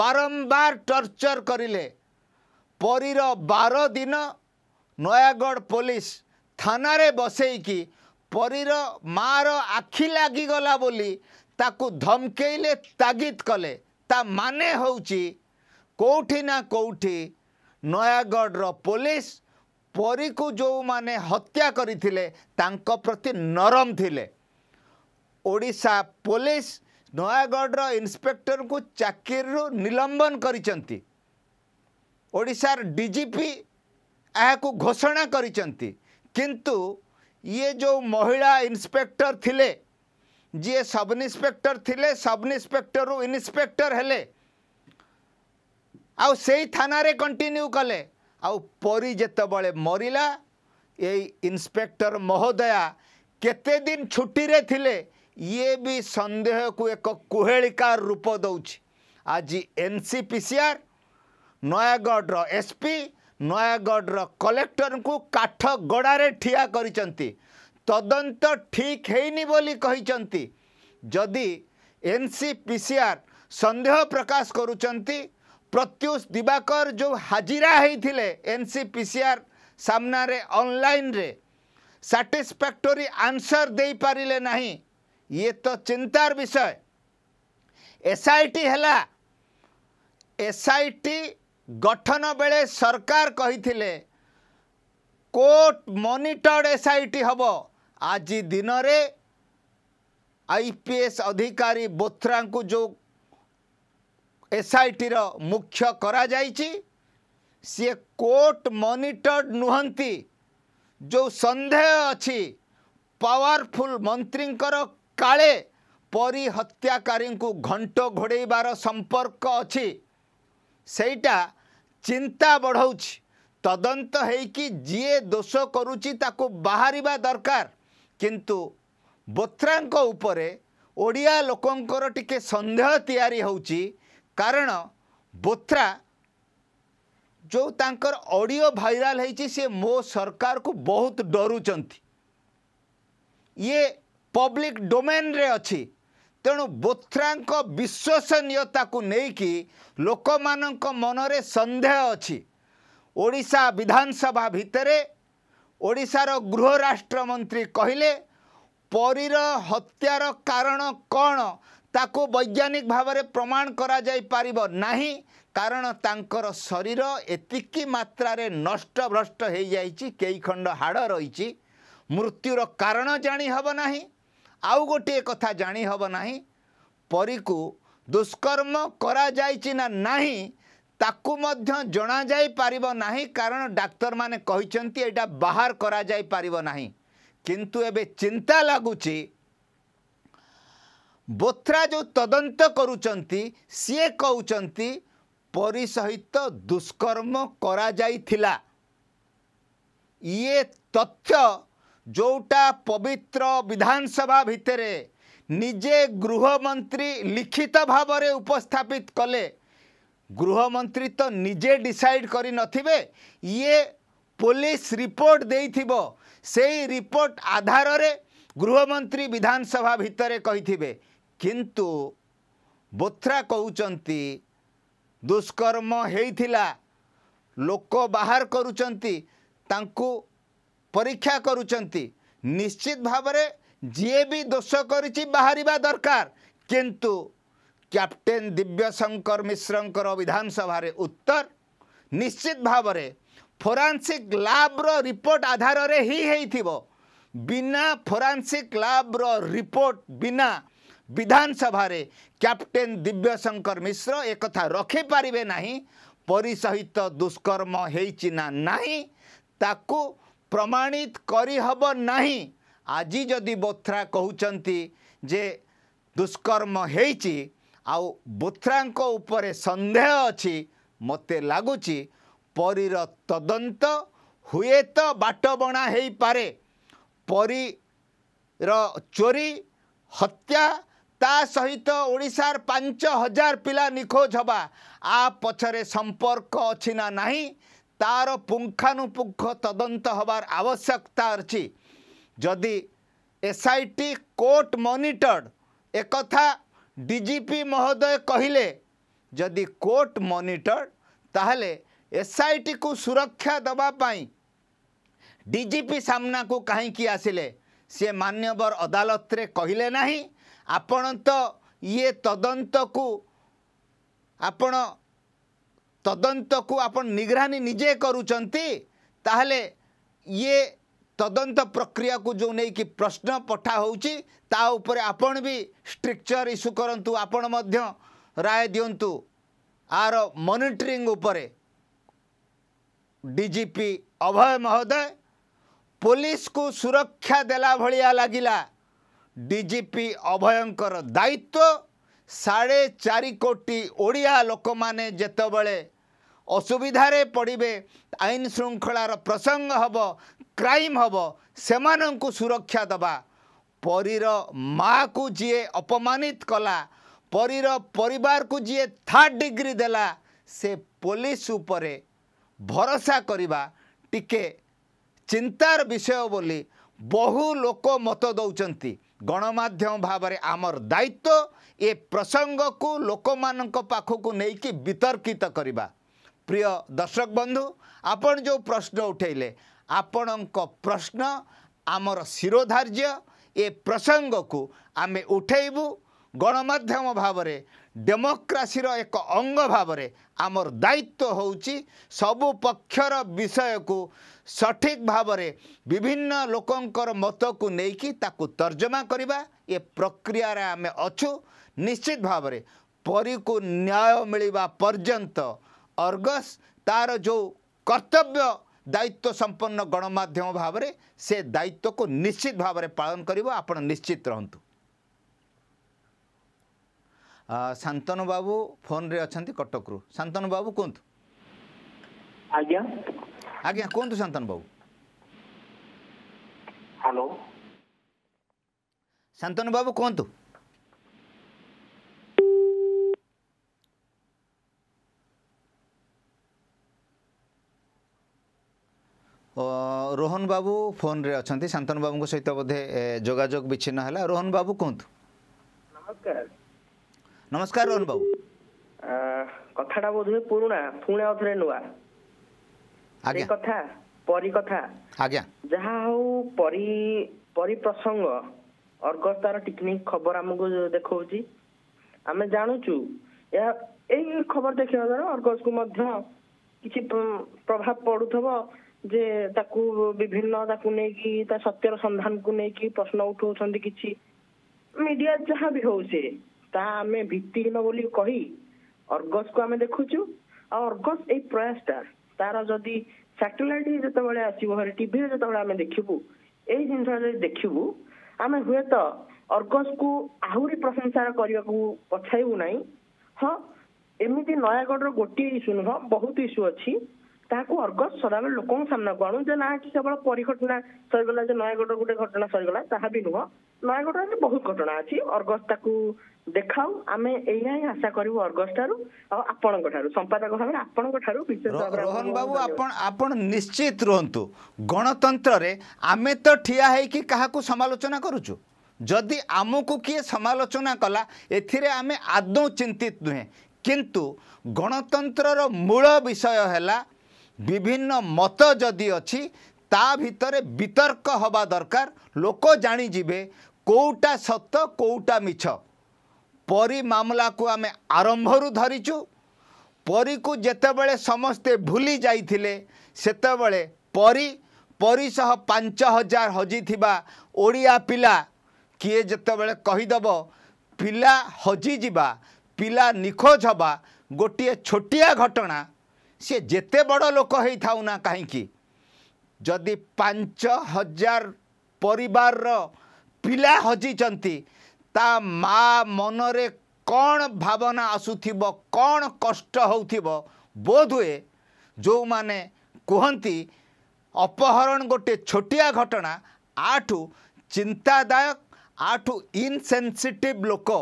ବାରମ୍ବାର ଟର୍ଚର କରିଲେ ପରୀର ବାର ଦିନ ନୟାଗଡ଼ ପୋଲିସ ଥାନାରେ ବସେଇକି ପରୀର ମାଆର ଆଖି ଲାଗିଗଲା ବୋଲି ତାକୁ ଧମକେଇଲେ ତାଗିଦ କଲେ ତା ମାନେ ହେଉଛି କେଉଁଠି ନା କେଉଁଠି ନୟାଗଡ଼ର ପୋଲିସ ପରୀକୁ ଯେଉଁମାନେ ହତ୍ୟା କରିଥିଲେ ତାଙ୍କ ପ୍ରତି ନରମ ଥିଲେ ओडिशा पुलिस नयगढ़ इन्स्पेक्टर को चाकरी निलंबन करशार डीजीपी को घोषणा करु ये जो महिला इन्स्पेक्टर थिले जी सब इन्स्पेक्टर थिले सब इन्स्पेक्टर इन्स्पेक्टर हेले आउ से थाना रे कंटिन्यू कले आउ परी जितेबले मरला ये इन्स्पेक्टर महोदया केते दिन छुट्टी रे थिले ଇଏ ବି ସନ୍ଦେହକୁ ଏକ କୁହେଳିକାର ରୂପ ଦେଉଛି ଆଜି N C P C R ନୟାଗଡ଼ର ଏସ୍ପି ନୟାଗଡ଼ର କଲେକ୍ଟରଙ୍କୁ କାଠ ଗଡ଼ାରେ ଠିଆ କରିଛନ୍ତି ତଦନ୍ତ ଠିକ୍ ହେଇନି ବୋଲି କହିଛନ୍ତି ଯଦି N C P C R ସନ୍ଦେହ ପ୍ରକାଶ କରୁଛନ୍ତି ପ୍ରତ୍ୟୁଷ ଦିବାକର ଯେଉଁ ହାଜିରା ହେଇଥିଲେ N C P C R ସାମ୍ନାରେ ଅନଲାଇନ୍ରେ ସାଟିସ୍ଫାକ୍ଟୋରୀ ଆନ୍ସର୍ ଦେଇପାରିଲେ ନାହିଁ ଇଏ ତ ଚିନ୍ତାର ବିଷୟ ଏସ୍ଆଇଟି ହେଲା ଏସ୍ଆଇଟି ଗଠନ ବେଳେ ସରକାର କହିଥିଲେ କୋର୍ଟ ମନିଟର୍ଡ଼ ଏସ୍ଆଇଟି ହେବ ଆଜି ଦିନରେ ଆଇ ପି ଏସ୍ ଅଧିକାରୀ ବୋଥ୍ରାଙ୍କୁ ଯେଉଁ ଏସ୍ଆଇଟିର ମୁଖ୍ୟ କରାଯାଇଛି ସିଏ କୋର୍ଟ ମନିଟର୍ଡ଼ ନୁହନ୍ତି ଯେଉଁ ସନ୍ଦେହ ଅଛି ପାୱାରଫୁଲ୍ ମନ୍ତ୍ରୀଙ୍କର କାଳେ ପରି ହତ୍ୟାକାରୀଙ୍କୁ ଘଣ୍ଟ ଘୋଡ଼େଇବାର ସମ୍ପର୍କ ଅଛି ସେଇଟା ଚିନ୍ତା ବଢ଼ଉଛି ତଦନ୍ତ ହେଇକି ଯିଏ ଦୋଷ କରୁଛି ତାକୁ ବାହାରିବା ଦରକାର କିନ୍ତୁ ବୋଥ୍ରାଙ୍କ ଉପରେ ଓଡ଼ିଆ ଲୋକଙ୍କର ଟିକେ ସନ୍ଦେହ ତିଆରି ହେଉଛି କାରଣ ବୋଥ୍ରା ଯେଉଁ ତାଙ୍କର ଅଡ଼ିଓ ଭାଇରାଲ୍ ହେଇଛି ସିଏ ମୋ ସରକାରକୁ ବହୁତ ଡରୁଛନ୍ତି ଇଏ ପବ୍ଲିକ୍ ଡୋମେନ୍ରେ ଅଛି ତେଣୁ ବୋଥ୍ରାଙ୍କ ବିଶ୍ୱସନୀୟତାକୁ ନେଇକି ଲୋକମାନଙ୍କ ମନରେ ସନ୍ଦେହ ଅଛି ଓଡ଼ିଶା ବିଧାନସଭା ଭିତରେ ଓଡ଼ିଶାର ଗୃହ ରାଷ୍ଟ୍ରମନ୍ତ୍ରୀ କହିଲେ ପରୀର ହତ୍ୟାର କାରଣ କ'ଣ ତାକୁ ବୈଜ୍ଞାନିକ ଭାବରେ ପ୍ରମାଣ କରାଯାଇପାରିବ ନାହିଁ କାରଣ ତାଙ୍କର ଶରୀର ଏତିକି ମାତ୍ରାରେ ନଷ୍ଟଭ୍ରଷ୍ଟ ହୋଇଯାଇଛି କେଇ ଖଣ୍ଡ ହାଡ଼ ରହିଛି ମୃତ୍ୟୁର କାରଣ ଜାଣି ହେବ ନାହିଁ ଆଉ ଗୋଟିଏ କଥା ଜାଣି ହେବ ନାହିଁ ପରୀକୁ ଦୁଷ୍କର୍ମ କରାଯାଇଛି ନା ନାହିଁ ତାକୁ ମଧ୍ୟ ଜଣାଯାଇପାରିବ ନାହିଁ କାରଣ ଡାକ୍ତରମାନେ କହିଛନ୍ତି ଏଇଟା ବାହାର କରାଯାଇପାରିବ ନାହିଁ କିନ୍ତୁ ଏବେ ଚିନ୍ତା ଲାଗୁଛି ବୋଥ୍ରା ଯେଉଁ ତଦନ୍ତ କରୁଛନ୍ତି ସିଏ କହୁଛନ୍ତି ପରି ସହିତ ଦୁଷ୍କର୍ମ କରାଯାଇଥିଲା ଇଏ ତଥ୍ୟ ଯେଉଁଟା ପବିତ୍ର ବିଧାନସଭା ଭିତରେ ନିଜେ ଗୃହମନ୍ତ୍ରୀ ଲିଖିତ ଭାବରେ ଉପସ୍ଥାପିତ କଲେ ଗୃହମନ୍ତ୍ରୀ ତ ନିଜେ ଡିସାଇଡ଼୍ କରିନଥିବେ ଇଏ ପୋଲିସ ରିପୋର୍ଟ ଦେଇଥିବ ସେଇ ରିପୋର୍ଟ ଆଧାରରେ ଗୃହମନ୍ତ୍ରୀ ବିଧାନସଭା ଭିତରେ କହିଥିବେ କିନ୍ତୁ ବୋଥ୍ରା କହୁଛନ୍ତି ଦୁଷ୍କର୍ମ ହେଇଥିଲା ଲୋକ ବାହାର କରୁଛନ୍ତି ତାଙ୍କୁ परीक्षा निश्चित भावे जिएबि दोष गरिरहेको दरकार किंतु क्याप्टेन दिव्यशंकर शङ्कर मिश्रको विधानसभा उत्तर निश्चित भावना फोरेनसिक लाभ्र रिपोर्ट आधार रे आधारले हिँड्यो बिना फोरनसिक लाभ्र रिपोर्ट बिना विधानसभा क्याप्टेन दिव्य शङ्कर मिश्र एक रे नै परिसहित दुष्कर्मचिना नै ताकू ପ୍ରମାଣିତ କରିହେବ ନାହିଁ ଆଜି ଯଦି ବୋଥ୍ରା କହୁଛନ୍ତି ଯେ ଦୁଷ୍କର୍ମ ହେଇଛି ଆଉ ବୋଥ୍ରାଙ୍କ ଉପରେ ସନ୍ଦେହ ଅଛି ମୋତେ ଲାଗୁଛି ପରୀର ତଦନ୍ତ ହୁଏତ ବାଟବଣା ହେଇପାରେ ପରୀର ଚୋରି ହତ୍ୟା ତା ସହିତ ଓଡ଼ିଶାର ପାଞ୍ଚ ହଜାର ପିଲା ନିଖୋଜ ହେବା ଆ ପଛରେ ସମ୍ପର୍କ ଅଛି ନା ନାହିଁ ତାର ପୁଙ୍ଖାନୁପୁଙ୍ଖ ତଦନ୍ତ ହେବାର ଆବଶ୍ୟକତା ଅଛି ଯଦି ଏସ୍ଆଇଟି କୋର୍ଟ ମନିଟର୍ଡ଼ ଏକଥା ଡି ଜି ପି ମହୋଦୟ କହିଲେ ଯଦି କୋର୍ଟ ମନିଟର୍ଡ଼ ତାହେଲେ ଏସ୍ଆଇଟିକୁ ସୁରକ୍ଷା ଦେବା ପାଇଁ ଡି ଜି ପି ସାମ୍ନାକୁ କାହିଁକି ଆସିଲେ ସିଏ ମାନ୍ୟବର ଅଦାଲତରେ କହିଲେ ନାହିଁ ଆପଣ ତ ଇଏ ତଦନ୍ତକୁ ଆପଣ ତଦନ୍ତକୁ ଆପଣ ନିଗରାନୀ ନିଜେ କରୁଛନ୍ତି ତାହେଲେ ଇଏ ତଦନ୍ତ ପ୍ରକ୍ରିୟାକୁ ଯେଉଁ ନେଇକି ପ୍ରଶ୍ନ ପଠା ହେଉଛି ତା ଉପରେ ଆପଣ ବି ଷ୍ଟ୍ରିକ୍ଚର୍ ଇସ୍ୟୁ କରନ୍ତୁ ଆପଣ ମଧ୍ୟ ରାୟ ଦିଅନ୍ତୁ ଆର ମନିଟରିଂ ଉପରେ ଡିଜିପି ଅଭୟ ମହୋଦୟ ପୋଲିସକୁ ସୁରକ୍ଷା ଦେଲା ଭଳିଆ ଲାଗିଲା ଡିଜିପି ଅଭୟଙ୍କର ଦାୟିତ୍ୱ ସାଢ଼େ ଚାରି କୋଟି ଓଡ଼ିଆ ଲୋକମାନେ ଯେତେବେଳେ ଅସୁବିଧାରେ ପଡ଼ିବେ ଆଇନ ଶୃଙ୍ଖଳାର ପ୍ରସଙ୍ଗ ହେବ କ୍ରାଇମ୍ ହେବ ସେମାନଙ୍କୁ ସୁରକ୍ଷା ଦେବା ପରୀର ମାଆକୁ ଯିଏ ଅପମାନିତ କଲା ପରୀର ପରିବାରକୁ ଯିଏ ଥାର୍ଡ଼ ଡିଗ୍ରୀ ଦେଲା ସେ ପୋଲିସ ଉପରେ ଭରସା କରିବା ଟିକେ ଚିନ୍ତାର ବିଷୟ ବୋଲି ବହୁ ଲୋକ ମତ ଦେଉଛନ୍ତି ଗଣମାଧ୍ୟମ ଭାବରେ ଆମର ଦାୟିତ୍ୱ ଏ ପ୍ରସଙ୍ଗକୁ ଲୋକମାନଙ୍କ ପାଖକୁ ନେଇକି ବିତର୍କିତ କରିବା ପ୍ରିୟ ଦର୍ଶକ ବନ୍ଧୁ ଆପଣ ଯେଉଁ ପ୍ରଶ୍ନ ଉଠାଇଲେ ଆପଣଙ୍କ ପ୍ରଶ୍ନ ଆମର ଶିରୋଧାର୍ଯ୍ୟ ଏ ପ୍ରସଙ୍ଗକୁ ଆମେ ଉଠାଇବୁ ଗଣମାଧ୍ୟମ ଭାବରେ ଡେମୋକ୍ରାସିର ଏକ ଅଙ୍ଗ ଭାବରେ ଆମର ଦାୟିତ୍ୱ ହେଉଛି ସବୁ ପକ୍ଷର ବିଷୟକୁ ସଠିକ୍ ଭାବରେ ବିଭିନ୍ନ ଲୋକଙ୍କର ମତକୁ ନେଇକି ତାକୁ ତର୍ଜମା କରିବା ଏ ପ୍ରକ୍ରିୟାରେ ଆମେ ଅଛୁ ନିଶ୍ଚିତ ଭାବରେ ପରୀକୁ ନ୍ୟାୟ ମିଳିବା ପର୍ଯ୍ୟନ୍ତ ଅର୍ଗସ୍ ତା'ର ଯେଉଁ କର୍ତ୍ତବ୍ୟ ଦାୟିତ୍ୱ ସମ୍ପନ୍ନ ଗଣମାଧ୍ୟମ ଭାବରେ ସେ ଦାୟିତ୍ୱକୁ ନିଶ୍ଚିତ ଭାବରେ ପାଳନ କରିବ ଆପଣ ନିଶ୍ଚିତ ରହନ୍ତୁ ଶାନ୍ତନୁ ବାବୁ ଫୋନ୍ରେ ଅଛନ୍ତି କଟକରୁ ଶାନ୍ତନୁ ବାବୁ କୁହନ୍ତୁ ଆଜ୍ଞା ଆଜ୍ଞା କୁହନ୍ତୁ ଶାନ୍ତନୁ ବାବୁ ହ୍ୟାଲୋ ଶାନ୍ତନୁ ବାବୁ କୁହନ୍ତୁ রোহন বাবু ফোন রে অনেক শান্তন বাবু সহ বোধে যোগাযোগ বিচ্ছিন্ন হল রোহন বাবু কুহতু নমস্কার নমস্কার রোহন বাবু কথাটা বোধহয় পুরোনা পুনে অথরে নূয়া আজ্ঞা কথা পরি কথা আজ্ঞা যাহা হউ পরি পরি প্রসঙ্গ অর্গস তার টিকনিক খবর আমাকে দেখাଉଛି ଆମେ ଜାଣୁଛୁ এই খবর ଖବର ଦେଖିବା ଦ୍ୱାରା ଅର୍ଗସକୁ ମଧ୍ୟ କିଛି ପ୍ରଭାବ ପଡୁଥିବ ଯେ ତାକୁ ବିଭିନ୍ନ ତାକୁ ନେଇକି ତା ସତ୍ୟର ସନ୍ଧାନକୁ ନେଇକି ପ୍ରଶ୍ନ ଉଠଉଛନ୍ତି କିଛି ମିଡିଆ ଯାହା ବି ହଉ ସେ ତାହା ଆମେ ଭିତ୍ତିହୀନ ବୋଲି କହି ଅର୍ଗସକୁ ଆମେ ଦେଖୁଛୁ ଆଉ ଅର୍ଗସ ଏଇ ପ୍ରୟାସଟା ତାର ଯଦି ସାଟେଲାଇଟ ଯେତେବେଳେ ଆସିବ ହେଲେ ଟିଭିରେ ଯେତେବେଳେ ଆମେ ଦେଖିବୁ ଏଇ ଜିନିଷ ଯଦି ଦେଖିବୁ ଆମେ ହୁଏତ ଅର୍ଗସକୁ ଆହୁରି ପ୍ରଶଂସା କରିବାକୁ ପଛାଇବୁ ନାହିଁ ହଁ ଏମିତି ନୟାଗଡ଼ର ଗୋଟିଏ ଇସ୍ୟୁ ନୁହଁ ବହୁତ ଇସ୍ୟୁ ଅଛି ତାହାକୁ ଅର୍ଗସ୍ ସଦାବେଳେ ଲୋକଙ୍କ ସାମ୍ନାକୁ ଆଣୁ ଯେ ନା କି କେବଳ ପରିଘଟଣା ସରିଗଲା ଯେ ନୟାଗଡ଼ର ଗୋଟେ ଘଟଣା ସରିଗଲା ତାହା ବି ନୁହଁ ନୟାଗଡ଼ରେ ବହୁତ ଘଟଣା ଅଛି ଅର୍ଗସ୍ ତାକୁ ଦେଖାଉ ଆମେ ଏଇଆ ହିଁ ଆଶା କରିବୁ ଅର୍ଗସ ଠାରୁ ଆଉ ଆପଣଙ୍କ ଠାରୁ ସମ୍ପାଦକ ଭାବରେ ଆପଣଙ୍କ ଠାରୁ ବିଶେଷ ରୋହନ ବାବୁ ଆପଣ ଆପଣ ନିଶ୍ଚିତ ରୁହନ୍ତୁ ଗଣତନ୍ତ୍ରରେ ଆମେ ତ ଠିଆ ହେଇକି କାହାକୁ ସମାଲୋଚନା କରୁଛୁ ଯଦି ଆମକୁ କିଏ ସମାଲୋଚନା କଲା ଏଥିରେ ଆମେ ଆଦୌ ଚିନ୍ତିତ ନୁହେଁ କିନ୍ତୁ ଗଣତନ୍ତ୍ରର ମୂଳ ବିଷୟ ହେଲା ବିଭିନ୍ନ ମତ ଯଦି ଅଛି ତା ଭିତରେ ବିତର୍କ ହେବା ଦରକାର ଲୋକ ଜାଣିଯିବେ କେଉଁଟା ସତ କେଉଁଟା ମିଛ ପରି ମାମଲାକୁ ଆମେ ଆରମ୍ଭରୁ ଧରିଛୁ ପରିକୁ ଯେତେବେଳେ ସମସ୍ତେ ଭୁଲି ଯାଇଥିଲେ ସେତେବେଳେ ପରି ପରି ସହ ପାଞ୍ଚ ହଜାର ହଜିଥିବା ଓଡ଼ିଆ ପିଲା କିଏ ଯେତେବେଳେ କହିଦେବ ପିଲା ହଜିଯିବା ପିଲା ନିଖୋଜ ହେବା ଗୋଟିଏ ଛୋଟିଆ ଘଟଣା ସିଏ ଯେତେ ବଡ଼ ଲୋକ ହେଇଥାଉ ନା କାହିଁକି ଯଦି ପାଞ୍ଚ ହଜାର ପରିବାରର ପିଲା ହଜିଛନ୍ତି ତା ମା ମନରେ କ'ଣ ଭାବନା ଆସୁଥିବ କ'ଣ କଷ୍ଟ ହେଉଥିବ ବୋଧହୁଏ ଯେଉଁମାନେ କୁହନ୍ତି ଅପହରଣ ଗୋଟିଏ ଛୋଟିଆ ଘଟଣା ଆଠୁ ଚିନ୍ତାଦାୟକ ଆଠୁ ଇନସେନ୍ସିଟିଭ୍ ଲୋକ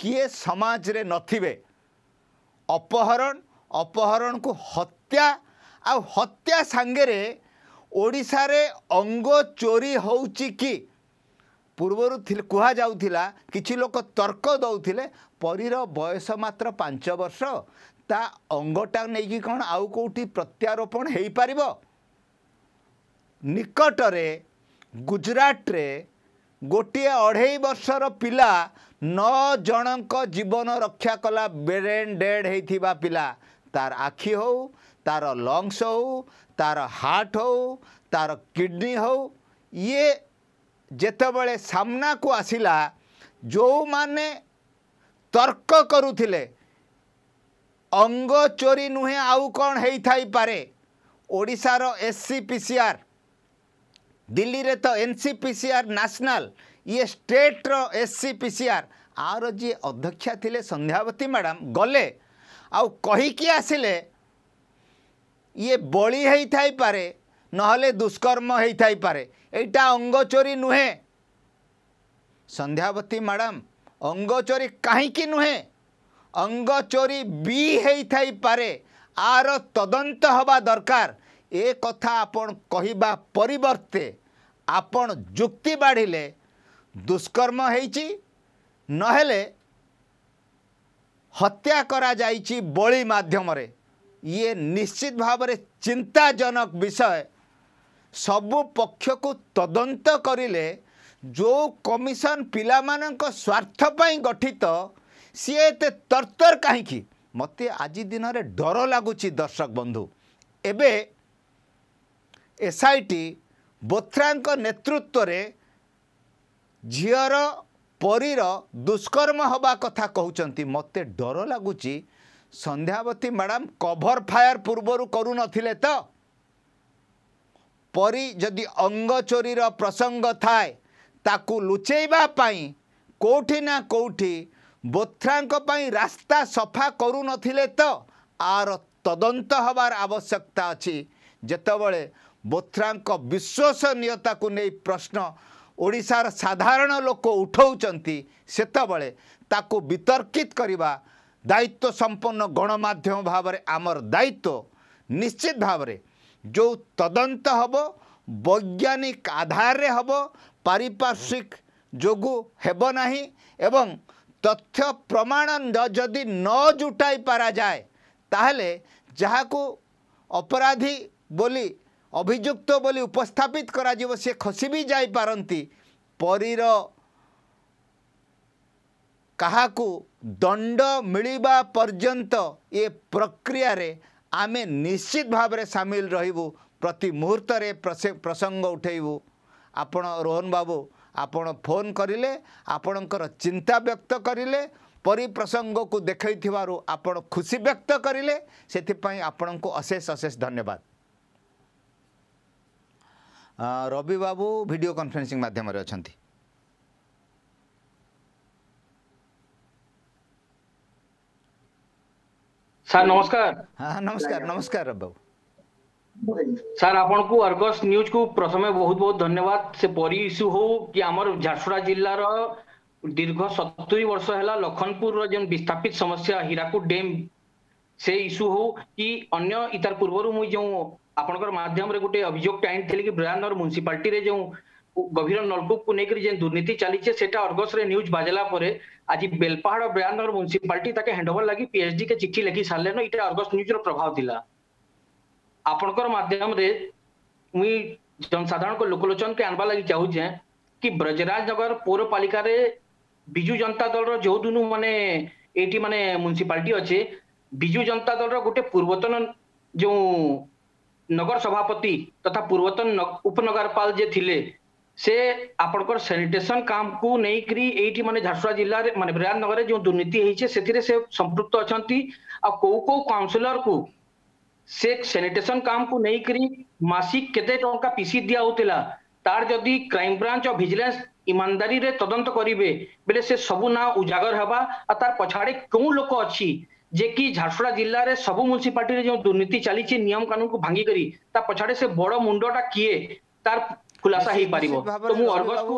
କିଏ ସମାଜରେ ନଥିବେ ଅପହରଣ ଅପହରଣକୁ ହତ୍ୟା ଆଉ ହତ୍ୟା ସାଙ୍ଗରେ ଓଡ଼ିଶାରେ ଅଙ୍ଗ ଚୋରି ହେଉଛି କି ପୂର୍ବରୁ କୁହାଯାଉଥିଲା କିଛି ଲୋକ ତର୍କ ଦେଉଥିଲେ ପରୀର ବୟସ ମାତ୍ର ପାଞ୍ଚ ବର୍ଷ ତା ଅଙ୍ଗଟା ନେଇକି କ'ଣ ଆଉ କେଉଁଠି ପ୍ରତ୍ୟାରୋପଣ ହୋଇପାରିବ ନିକଟରେ ଗୁଜୁରାଟରେ ଗୋଟିଏ ଅଢ଼େଇ ବର୍ଷର ପିଲା ନଅ ଜଣଙ୍କ ଜୀବନ ରକ୍ଷା କଲା ବ୍ରେନ୍ ଡେଡ଼୍ ହୋଇଥିବା ପିଲା તાર આખી હો તાર લોંગ સો તાર હાર્ટ હો તાર કિડની હો યે જેત બળે સામના કો આ シ લા જો માને તર્ક કરુ થિલે અંગ ચોરી નુહે આઉ કોણ હેઈ થાઈ પરે ઓડિશા રો એસસીપીસીઆર દિલ્હી રે તો એનસીપીસીઆર નેશનલ યે સ્ટેટ રો એસસીપીસીઆર આરજી અધ્યક્ષા થિલે સંઘ્યાવતી મેડમ ગલે আহকি আসলে ইয়ে বলি হয়ে থাইপরে নহলে দুষ্কর্ম হয়ে থাইপরে এইটা অঙ্গচোরি নুহে সন্ধ্যাবতী ম্যাডাম অঙ্গচোরি কাহিকি নুহে অঙ্গচোরি বি হয়ে থাইপরে আর তদন্ত হওয়া দরকার এ কথা আপন কহা পরিবর্তে আপন যুক্তি বাড়িলে দুষ্কর্ম হয়েছি নহলে ହତ୍ୟା କରାଯାଇଛି ବଳି ମାଧ୍ୟମରେ ଇଏ ନିଶ୍ଚିତ ଭାବରେ ଚିନ୍ତାଜନକ ବିଷୟ ସବୁ ପକ୍ଷକୁ ତଦନ୍ତ କରିଲେ ଯେଉଁ କମିଶନ ପିଲାମାନଙ୍କ ସ୍ୱାର୍ଥ ପାଇଁ ଗଠିତ ସିଏ ଏତେ ତରତର କାହିଁକି ମୋତେ ଆଜି ଦିନରେ ଡର ଲାଗୁଛି ଦର୍ଶକ ବନ୍ଧୁ ଏବେ ଏସ୍ଆଇଟି ବୋଥ୍ରାଙ୍କ ନେତୃତ୍ୱରେ ଝିଅର ପରୀର ଦୁଷ୍କର୍ମ ହେବା କଥା କହୁଛନ୍ତି ମୋତେ ଡର ଲାଗୁଛି ସନ୍ଧ୍ୟାବତୀ ମ୍ୟାଡ଼ାମ୍ କଭର୍ ଫାୟାର୍ ପୂର୍ବରୁ କରୁନଥିଲେ ତ ପରୀ ଯଦି ଅଙ୍ଗ ଚୋରିର ପ୍ରସଙ୍ଗ ଥାଏ ତାକୁ ଲୁଚେଇବା ପାଇଁ କେଉଁଠି ନା କେଉଁଠି ବୋଥ୍ରାଙ୍କ ପାଇଁ ରାସ୍ତା ସଫା କରୁନଥିଲେ ତ ଆର ତଦନ୍ତ ହେବାର ଆବଶ୍ୟକତା ଅଛି ଯେତେବେଳେ ବୋଥ୍ରାଙ୍କ ବିଶ୍ୱସନୀୟତାକୁ ନେଇ ପ୍ରଶ୍ନ ଓଡ଼ିଶାର ସାଧାରଣ ଲୋକ ଉଠାଉଛନ୍ତି ସେତେବେଳେ ତାକୁ ବିତର୍କିତ କରିବା ଦାୟିତ୍ୱ ସମ୍ପନ୍ନ ଗଣମାଧ୍ୟମ ଭାବରେ ଆମର ଦାୟିତ୍ୱ ନିଶ୍ଚିତ ଭାବରେ ଯେଉଁ ତଦନ୍ତ ହେବ ବୈଜ୍ଞାନିକ ଆଧାରରେ ହେବ ପାରିପାର୍ଶ୍ୱିକ ଯୋଗୁଁ ହେବ ନାହିଁ ଏବଂ ତଥ୍ୟ ପ୍ରମାଣ ଯଦି ନ ଜୁଟାଇ ପାରାଯାଏ ତାହେଲେ ଯାହାକୁ ଅପରାଧୀ ବୋଲି ଅଭିଯୁକ୍ତ ବୋଲି ଉପସ୍ଥାପିତ କରାଯିବ ସେ ଖସି ବି ଯାଇପାରନ୍ତି ପରୀର କାହାକୁ ଦଣ୍ଡ ମିଳିବା ପର୍ଯ୍ୟନ୍ତ ଏ ପ୍ରକ୍ରିୟାରେ ଆମେ ନିଶ୍ଚିତ ଭାବରେ ସାମିଲ ରହିବୁ ପ୍ରତି ମୁହୂର୍ତ୍ତରେ ପ୍ରସଙ୍ଗ ଉଠାଇବୁ ଆପଣ ରୋହନ ବାବୁ ଆପଣ ଫୋନ୍ କରିଲେ ଆପଣଙ୍କର ଚିନ୍ତା ବ୍ୟକ୍ତ କରିଲେ ପରିପ୍ରସଙ୍ଗକୁ ଦେଖାଇଥିବାରୁ ଆପଣ ଖୁସି ବ୍ୟକ୍ତ କରିଲେ ସେଥିପାଇଁ ଆପଣଙ୍କୁ ଅଶେଷ ଅଶେଷ ଧନ୍ୟବାଦ रवि बाबू वीडियो कॉन्फ्रेंसिंग माध्यम अच्छा सर नमस्कार हाँ नमस्कार नमस्कार बाबू सर आपन अर्गस न्यूज को प्रथम बहुत बहुत धन्यवाद से परी हो कि हमर झारसुड़ा जिला रो दीर्घ सतुरी वर्ष है लखनपुर रो विस्थापित समस्या हीराकूट डेम से इशू हो कि अन्य इतर पूर्व मुझ ଆପଣଙ୍କର ମାଧ୍ୟମରେ ଗୋଟେ ଅଭିଯୋଗଟେ ଆଣିଥିଲେ କି ବ୍ରାଣ୍ଡ ଅର୍ ମ୍ୟୁନିସିପାଲିଟିରେ ଯେଉଁ ଗଭୀର ନଳକୂପକୁ ନେଇକରି ଯେନ୍ ଦୁର୍ନୀତି ଚାଲିଛେ ସେଟା ଅର୍ଗସରେ ନ୍ୟୁଜ୍ ବାଜଲା ପରେ ଆଜି ବେଲପାହାଡ଼ ବ୍ରାଣ୍ଡ ଅର୍ ମ୍ୟୁନିସିପାଲିଟି ତାକେ ହ୍ୟାଣ୍ଡଓଭର ଲାଗି ପିଏଚ୍ଡି କେ ଚିଠି ଲେଖି ସାରିଲେନ ଇଟା ଅର୍ଗସ ନ୍ୟୁଜ୍ର ପ୍ରଭାବ ଥିଲା ଆପଣଙ୍କର ମାଧ୍ୟମରେ ମୁଇଁ ଜନସାଧାରଣଙ୍କ ଲୋକଲୋଚନକେ ଆଣବା ଲାଗି ଚାହୁଁଛେ କି ବ୍ରଜରାଜନଗର ପୌରପାଳିକାରେ ବିଜୁ ଜନତା ଦଳର ଯୋଉ ଦିନୁ ମାନେ ଏଇଠି ମାନେ ମ୍ୟୁନିସିପାଲିଟି ଅଛି ବିଜୁ ଜନତା ଦଳର ଗୋଟେ ପୂର୍ବତନ ଯୋଉ নগর সভাপতি তথা পূর্বতন উপনগরপাল যে ଥିଲେ ସେ ଆପଣଙ୍କର ସାନିଟେସନ କାମକୁ ନେଇକରି ଏଇଠି ମାନେ ଝାରସୁଗୁଡ଼ା ଜିଲ୍ଲାରେ ମାନେ ବିରାଟନଗରରେ ଯେଉଁ ଦୁର୍ନୀତି ହେଇଛି ସେଥିରେ ସେ ସମ୍ପୃକ୍ତ ଅଛନ୍ତି ଆଉ କୋଉ କୋଉ କାଉନସିଲରକୁ ସେ ସାନିଟେସନ କାମକୁ ନେଇକରି ମାସିକ କେତେ ଟଙ୍କା ପିସି ଦିଆହଉଥିଲା ତାର ଯଦି କ୍ରାଇମବ୍ରାଞ୍ଚ ଆଉ ଭିଜିଲାନ୍ସ ଇମାନଦାରୀରେ ତଦନ୍ତ କରିବେ ବେଲେ ସେ ସବୁ ନାଁ ଉଜାଗର ହେବା ଆଉ ତାର ପଛଆଡ଼େ କେଉଁ ଲୋକ ଅଛି ଯେ କି ଝାରସୁଡ଼ା ଜିଲ୍ଲାରେ ସବୁ મ્યુનિસિપાલિટીરે ଯେଉଁ ଦୁର୍ନୀତି ଚାଲିଛି ନିୟମ କାନୁନକୁ ଭାଙ୍ଗି କରି ତା ପଛରେ ସେ ବଡ଼ ମୁଣ୍ଡଟା କିଏ ତାର ଖୁଲାସା ହେଇପାରିବ ତ ମୁଁ ଅର୍ଗସକୁ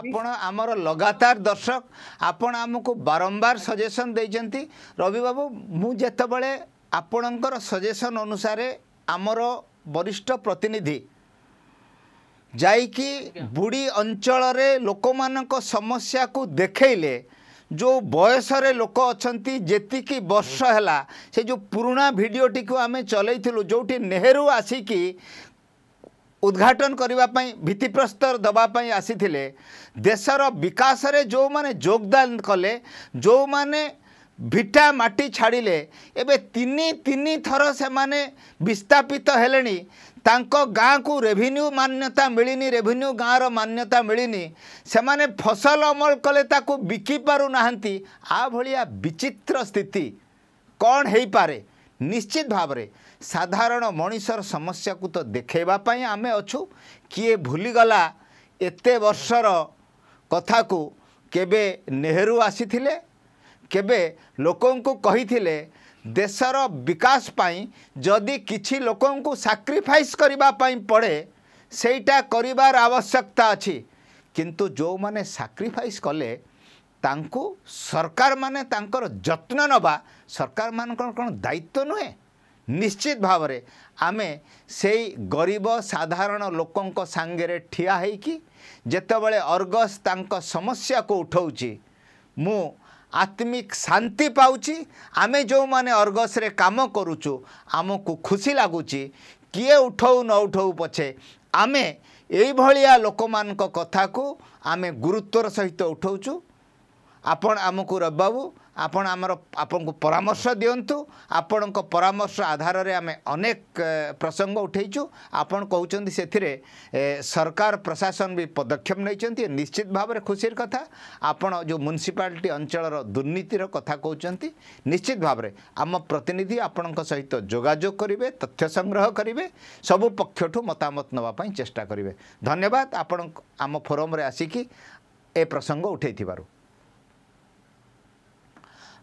ଆପଣ ଆମର ଲଗାତାର ଦର୍ଶକ ଆପଣ ଆମକୁ ବାରମ୍ବାର ସଜେସନ୍ ଦେଇଛନ୍ତି ରବିବାବୁ ମୁଁ ଯେତେବେଳେ ଆପଣଙ୍କର ସଜେସନ୍ ଅନୁସାରେ ଆମର ବରିଷ୍ଠ ପ୍ରତିନିଧି ଯାଇକି ବୁଡ଼ି ଅଞ୍ଚଳରେ ଲୋକମାନଙ୍କ ସମସ୍ୟାକୁ ଦେଖେଇଲେ ଯେଉଁ ବୟସରେ ଲୋକ ଅଛନ୍ତି ଯେତିକି ବର୍ଷ ହେଲା ସେ ଯେଉଁ ପୁରୁଣା ଭିଡ଼ିଓଟିକୁ ଆମେ ଚଲେଇଥିଲୁ ଯେଉଁଠି ନେହେରୁ ଆସିକି ଉଦ୍ଘାଟନ କରିବା ପାଇଁ ଭିତ୍ତିପ୍ରସ୍ତର ଦେବା ପାଇଁ ଆସିଥିଲେ ଦେଶର ବିକାଶରେ ଯେଉଁମାନେ ଯୋଗଦାନ କଲେ ଯେଉଁମାନେ ଭିଟା ମାଟି ଛାଡ଼ିଲେ ଏବେ ତିନି ତିନି ଥର ସେମାନେ ବିସ୍ଥାପିତ ହେଲେଣି ତାଙ୍କ ଗାଁକୁ ରେଭିନ୍ୟୁ ମାନ୍ୟତା ମିଳିନି ରେଭିନ୍ୟୁ ଗାଁର ମାନ୍ୟତା ମିଳିନି ସେମାନେ ଫସଲ ଅମଳ କଲେ ତାକୁ ବିକି ପାରୁନାହାନ୍ତି ଆ ଭଳିଆ ବିଚିତ୍ର ସ୍ଥିତି କ'ଣ ହେଇପାରେ ନିଶ୍ଚିତ ଭାବରେ ସାଧାରଣ ମଣିଷର ସମସ୍ୟାକୁ ତ ଦେଖେଇବା ପାଇଁ ଆମେ ଅଛୁ କିଏ ଭୁଲିଗଲା ଏତେ ବର୍ଷର କଥାକୁ କେବେ ନେହେରୁ ଆସିଥିଲେ କେବେ ଲୋକଙ୍କୁ କହିଥିଲେ ଦେଶର ବିକାଶ ପାଇଁ ଯଦି କିଛି ଲୋକଙ୍କୁ ସାକ୍ରିଫାଇସ୍ କରିବା ପାଇଁ ପଡ଼େ ସେଇଟା କରିବାର ଆବଶ୍ୟକତା ଅଛି କିନ୍ତୁ ଯେଉଁମାନେ ସାକ୍ରିଫାଇସ୍ କଲେ ତାଙ୍କୁ ସରକାରମାନେ ତାଙ୍କର ଯତ୍ନ ନେବା ସରକାରମାନଙ୍କର କ'ଣ ଦାୟିତ୍ୱ ନୁହେଁ ନିଶ୍ଚିତ ଭାବରେ ଆମେ ସେଇ ଗରିବ ସାଧାରଣ ଲୋକଙ୍କ ସାଙ୍ଗରେ ଠିଆ ହେଇକି ଯେତେବେଳେ ଅର୍ଗସ୍ ତାଙ୍କ ସମସ୍ୟାକୁ ଉଠାଉଛି ମୁଁ ଆତ୍ମିକ ଶାନ୍ତି ପାଉଛି ଆମେ ଯେଉଁମାନେ ଅର୍ଗସରେ କାମ କରୁଛୁ ଆମକୁ ଖୁସି ଲାଗୁଛି କିଏ ଉଠଉ ନ ଉଠଉ ପଛେ ଆମେ ଏଇଭଳିଆ ଲୋକମାନଙ୍କ କଥାକୁ ଆମେ ଗୁରୁତ୍ୱର ସହିତ ଉଠଉଛୁ ଆପଣ ଆମକୁ ରବିବାବୁ ଆପଣ ଆମର ଆପଣଙ୍କୁ ପରାମର୍ଶ ଦିଅନ୍ତୁ ଆପଣଙ୍କ ପରାମର୍ଶ ଆଧାରରେ ଆମେ ଅନେକ ପ୍ରସଙ୍ଗ ଉଠାଇଛୁ ଆପଣ କହୁଛନ୍ତି ସେଥିରେ ସରକାର ପ୍ରଶାସନ ବି ପଦକ୍ଷେପ ନେଇଛନ୍ତି ନିଶ୍ଚିତ ଭାବରେ ଖୁସିର କଥା ଆପଣ ଯେଉଁ ମ୍ୟୁନିସିପାଲିଟି ଅଞ୍ଚଳର ଦୁର୍ନୀତିର କଥା କହୁଛନ୍ତି ନିଶ୍ଚିତ ଭାବରେ ଆମ ପ୍ରତିନିଧି ଆପଣଙ୍କ ସହିତ ଯୋଗାଯୋଗ କରିବେ ତଥ୍ୟ ସଂଗ୍ରହ କରିବେ ସବୁ ପକ୍ଷଠୁ ମତାମତ ନେବା ପାଇଁ ଚେଷ୍ଟା କରିବେ ଧନ୍ୟବାଦ ଆପଣ ଆମ ଫୋରମରେ ଆସିକି ଏ ପ୍ରସଙ୍ଗ ଉଠାଇଥିବାରୁ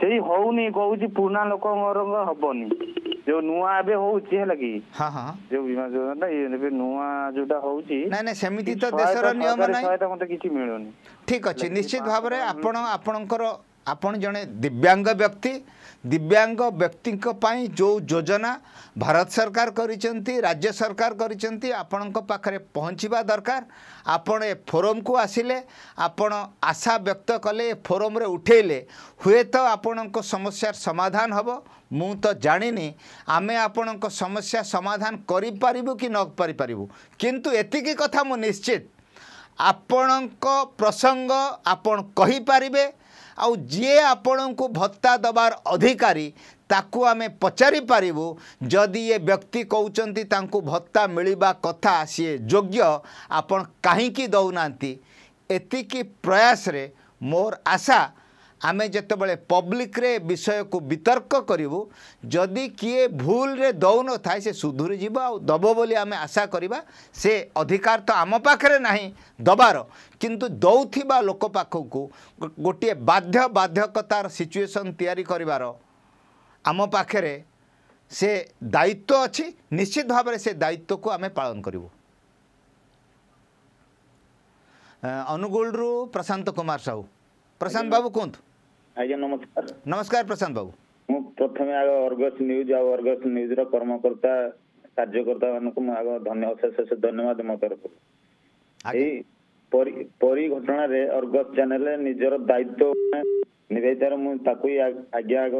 ସେଇ ହଉନି କହୁଛି ପୁରୁଣା ଲୋକଙ୍କର ହବନି ଯୋଉ ନୂଆ ଏବେ ହଉଛି ହେଲା କି ଯୋଉ ବୀମା ଯୋଜନା ଏବେ ନୂଆ ଯୋଉଟା ହଉଛି ନାଇଁ ନାଇଁ ସେମିତି ତ ଦେଶର ନିୟମ ନାହିଁ ମତେ କିଛି ମିଳୁନି ଠିକ ଅଛି ନିଶ୍ଚିତ ଭାବରେ ଆପଣ ଆପଣଙ୍କର ଆପଣ ଜଣେ ଦିବ୍ୟାଙ୍ଗ ବ୍ୟକ୍ତି ଦିବ୍ୟାଙ୍ଗ ବ୍ୟକ୍ତିଙ୍କ ପାଇଁ ଯେଉଁ ଯୋଜନା ଭାରତ ସରକାର କରିଛନ୍ତି ରାଜ୍ୟ ସରକାର କରିଛନ୍ତି ଆପଣଙ୍କ ପାଖରେ ପହଞ୍ଚିବା ଦରକାର ଆପଣ ଏ ଫୋରମ୍କୁ ଆସିଲେ ଆପଣ ଆଶା ବ୍ୟକ୍ତ କଲେ ଏ ଫୋରମ୍ରେ ଉଠାଇଲେ ହୁଏତ ଆପଣଙ୍କ ସମସ୍ୟାର ସମାଧାନ ହେବ ମୁଁ ତ ଜାଣିନି ଆମେ ଆପଣଙ୍କ ସମସ୍ୟା ସମାଧାନ କରିପାରିବୁ କି ନ କରିପାରିବୁ କିନ୍ତୁ ଏତିକି କଥା ମୁଁ ନିଶ୍ଚିତ ଆପଣଙ୍କ ପ୍ରସଙ୍ଗ ଆପଣ କହିପାରିବେ ଆଉ ଯିଏ ଆପଣଙ୍କୁ ଭତ୍ତା ଦେବାର ଅଧିକାରୀ ତାକୁ ଆମେ ପଚାରିପାରିବୁ ଯଦି ଏ ବ୍ୟକ୍ତି କହୁଛନ୍ତି ତାଙ୍କୁ ଭତ୍ତା ମିଳିବା କଥା ସିଏ ଯୋଗ୍ୟ ଆପଣ କାହିଁକି ଦେଉନାହାନ୍ତି ଏତିକି ପ୍ରୟାସରେ ମୋର ଆଶା ଆମେ ଯେତେବେଳେ ପବ୍ଲିକରେ ବିଷୟକୁ ବିତର୍କ କରିବୁ ଯଦି କିଏ ଭୁଲରେ ଦେଉନଥାଏ ସେ ସୁଧୁରି ଯିବ ଆଉ ଦେବ ବୋଲି ଆମେ ଆଶା କରିବା ସେ ଅଧିକାର ତ ଆମ ପାଖରେ ନାହିଁ ଦେବାର କିନ୍ତୁ ଦେଉଥିବା ଲୋକ ପାଖକୁ ଗୋଟିଏ ବାଧ୍ୟ ବାଧ୍ୟକତାର ସିଚୁଏସନ୍ ତିଆରି କରିବାର ଆମ ପାଖରେ ସେ ଦାୟିତ୍ୱ ଅଛି ନିଶ୍ଚିତ ଭାବରେ ସେ ଦାୟିତ୍ୱକୁ ଆମେ ପାଳନ କରିବୁ ଅନୁଗୁଳରୁ ପ୍ରଶାନ୍ତ କୁମାର ସାହୁ ପ୍ରଶାନ୍ତ ବାବୁ କୁହନ୍ତୁ ଆଜ୍ଞା ନମସ୍କାର ନମସ୍କାର ପ୍ରଶାନ୍ତ ବାବୁ ମୁଁ ପ୍ରଥମେ ଆଗ ଅର୍ଗସ ନ୍ୟୁଜ୍ ଆଉ ଅର୍ଗସ ନ୍ୟୁଜର କର୍ମକର୍ତ୍ତା କାର୍ଯ୍ୟକର୍ତ୍ତା ମାନଙ୍କୁ ମୁଁ ଆଗ ଧନ୍ୟ ଶେଷ ଅଶେଷ ଧନ୍ୟବାଦ ମୋ ତରଫରୁ ଏଇ ପରି ଘଟଣାରେ ଅର୍ଗସ ଚ୍ୟାନେଲ ନିଜର ଦାୟିତ୍ୱ ନିଭେଇଥିବାରୁ ମୁଁ ତାକୁ ଆଜ୍ଞା ଆଗ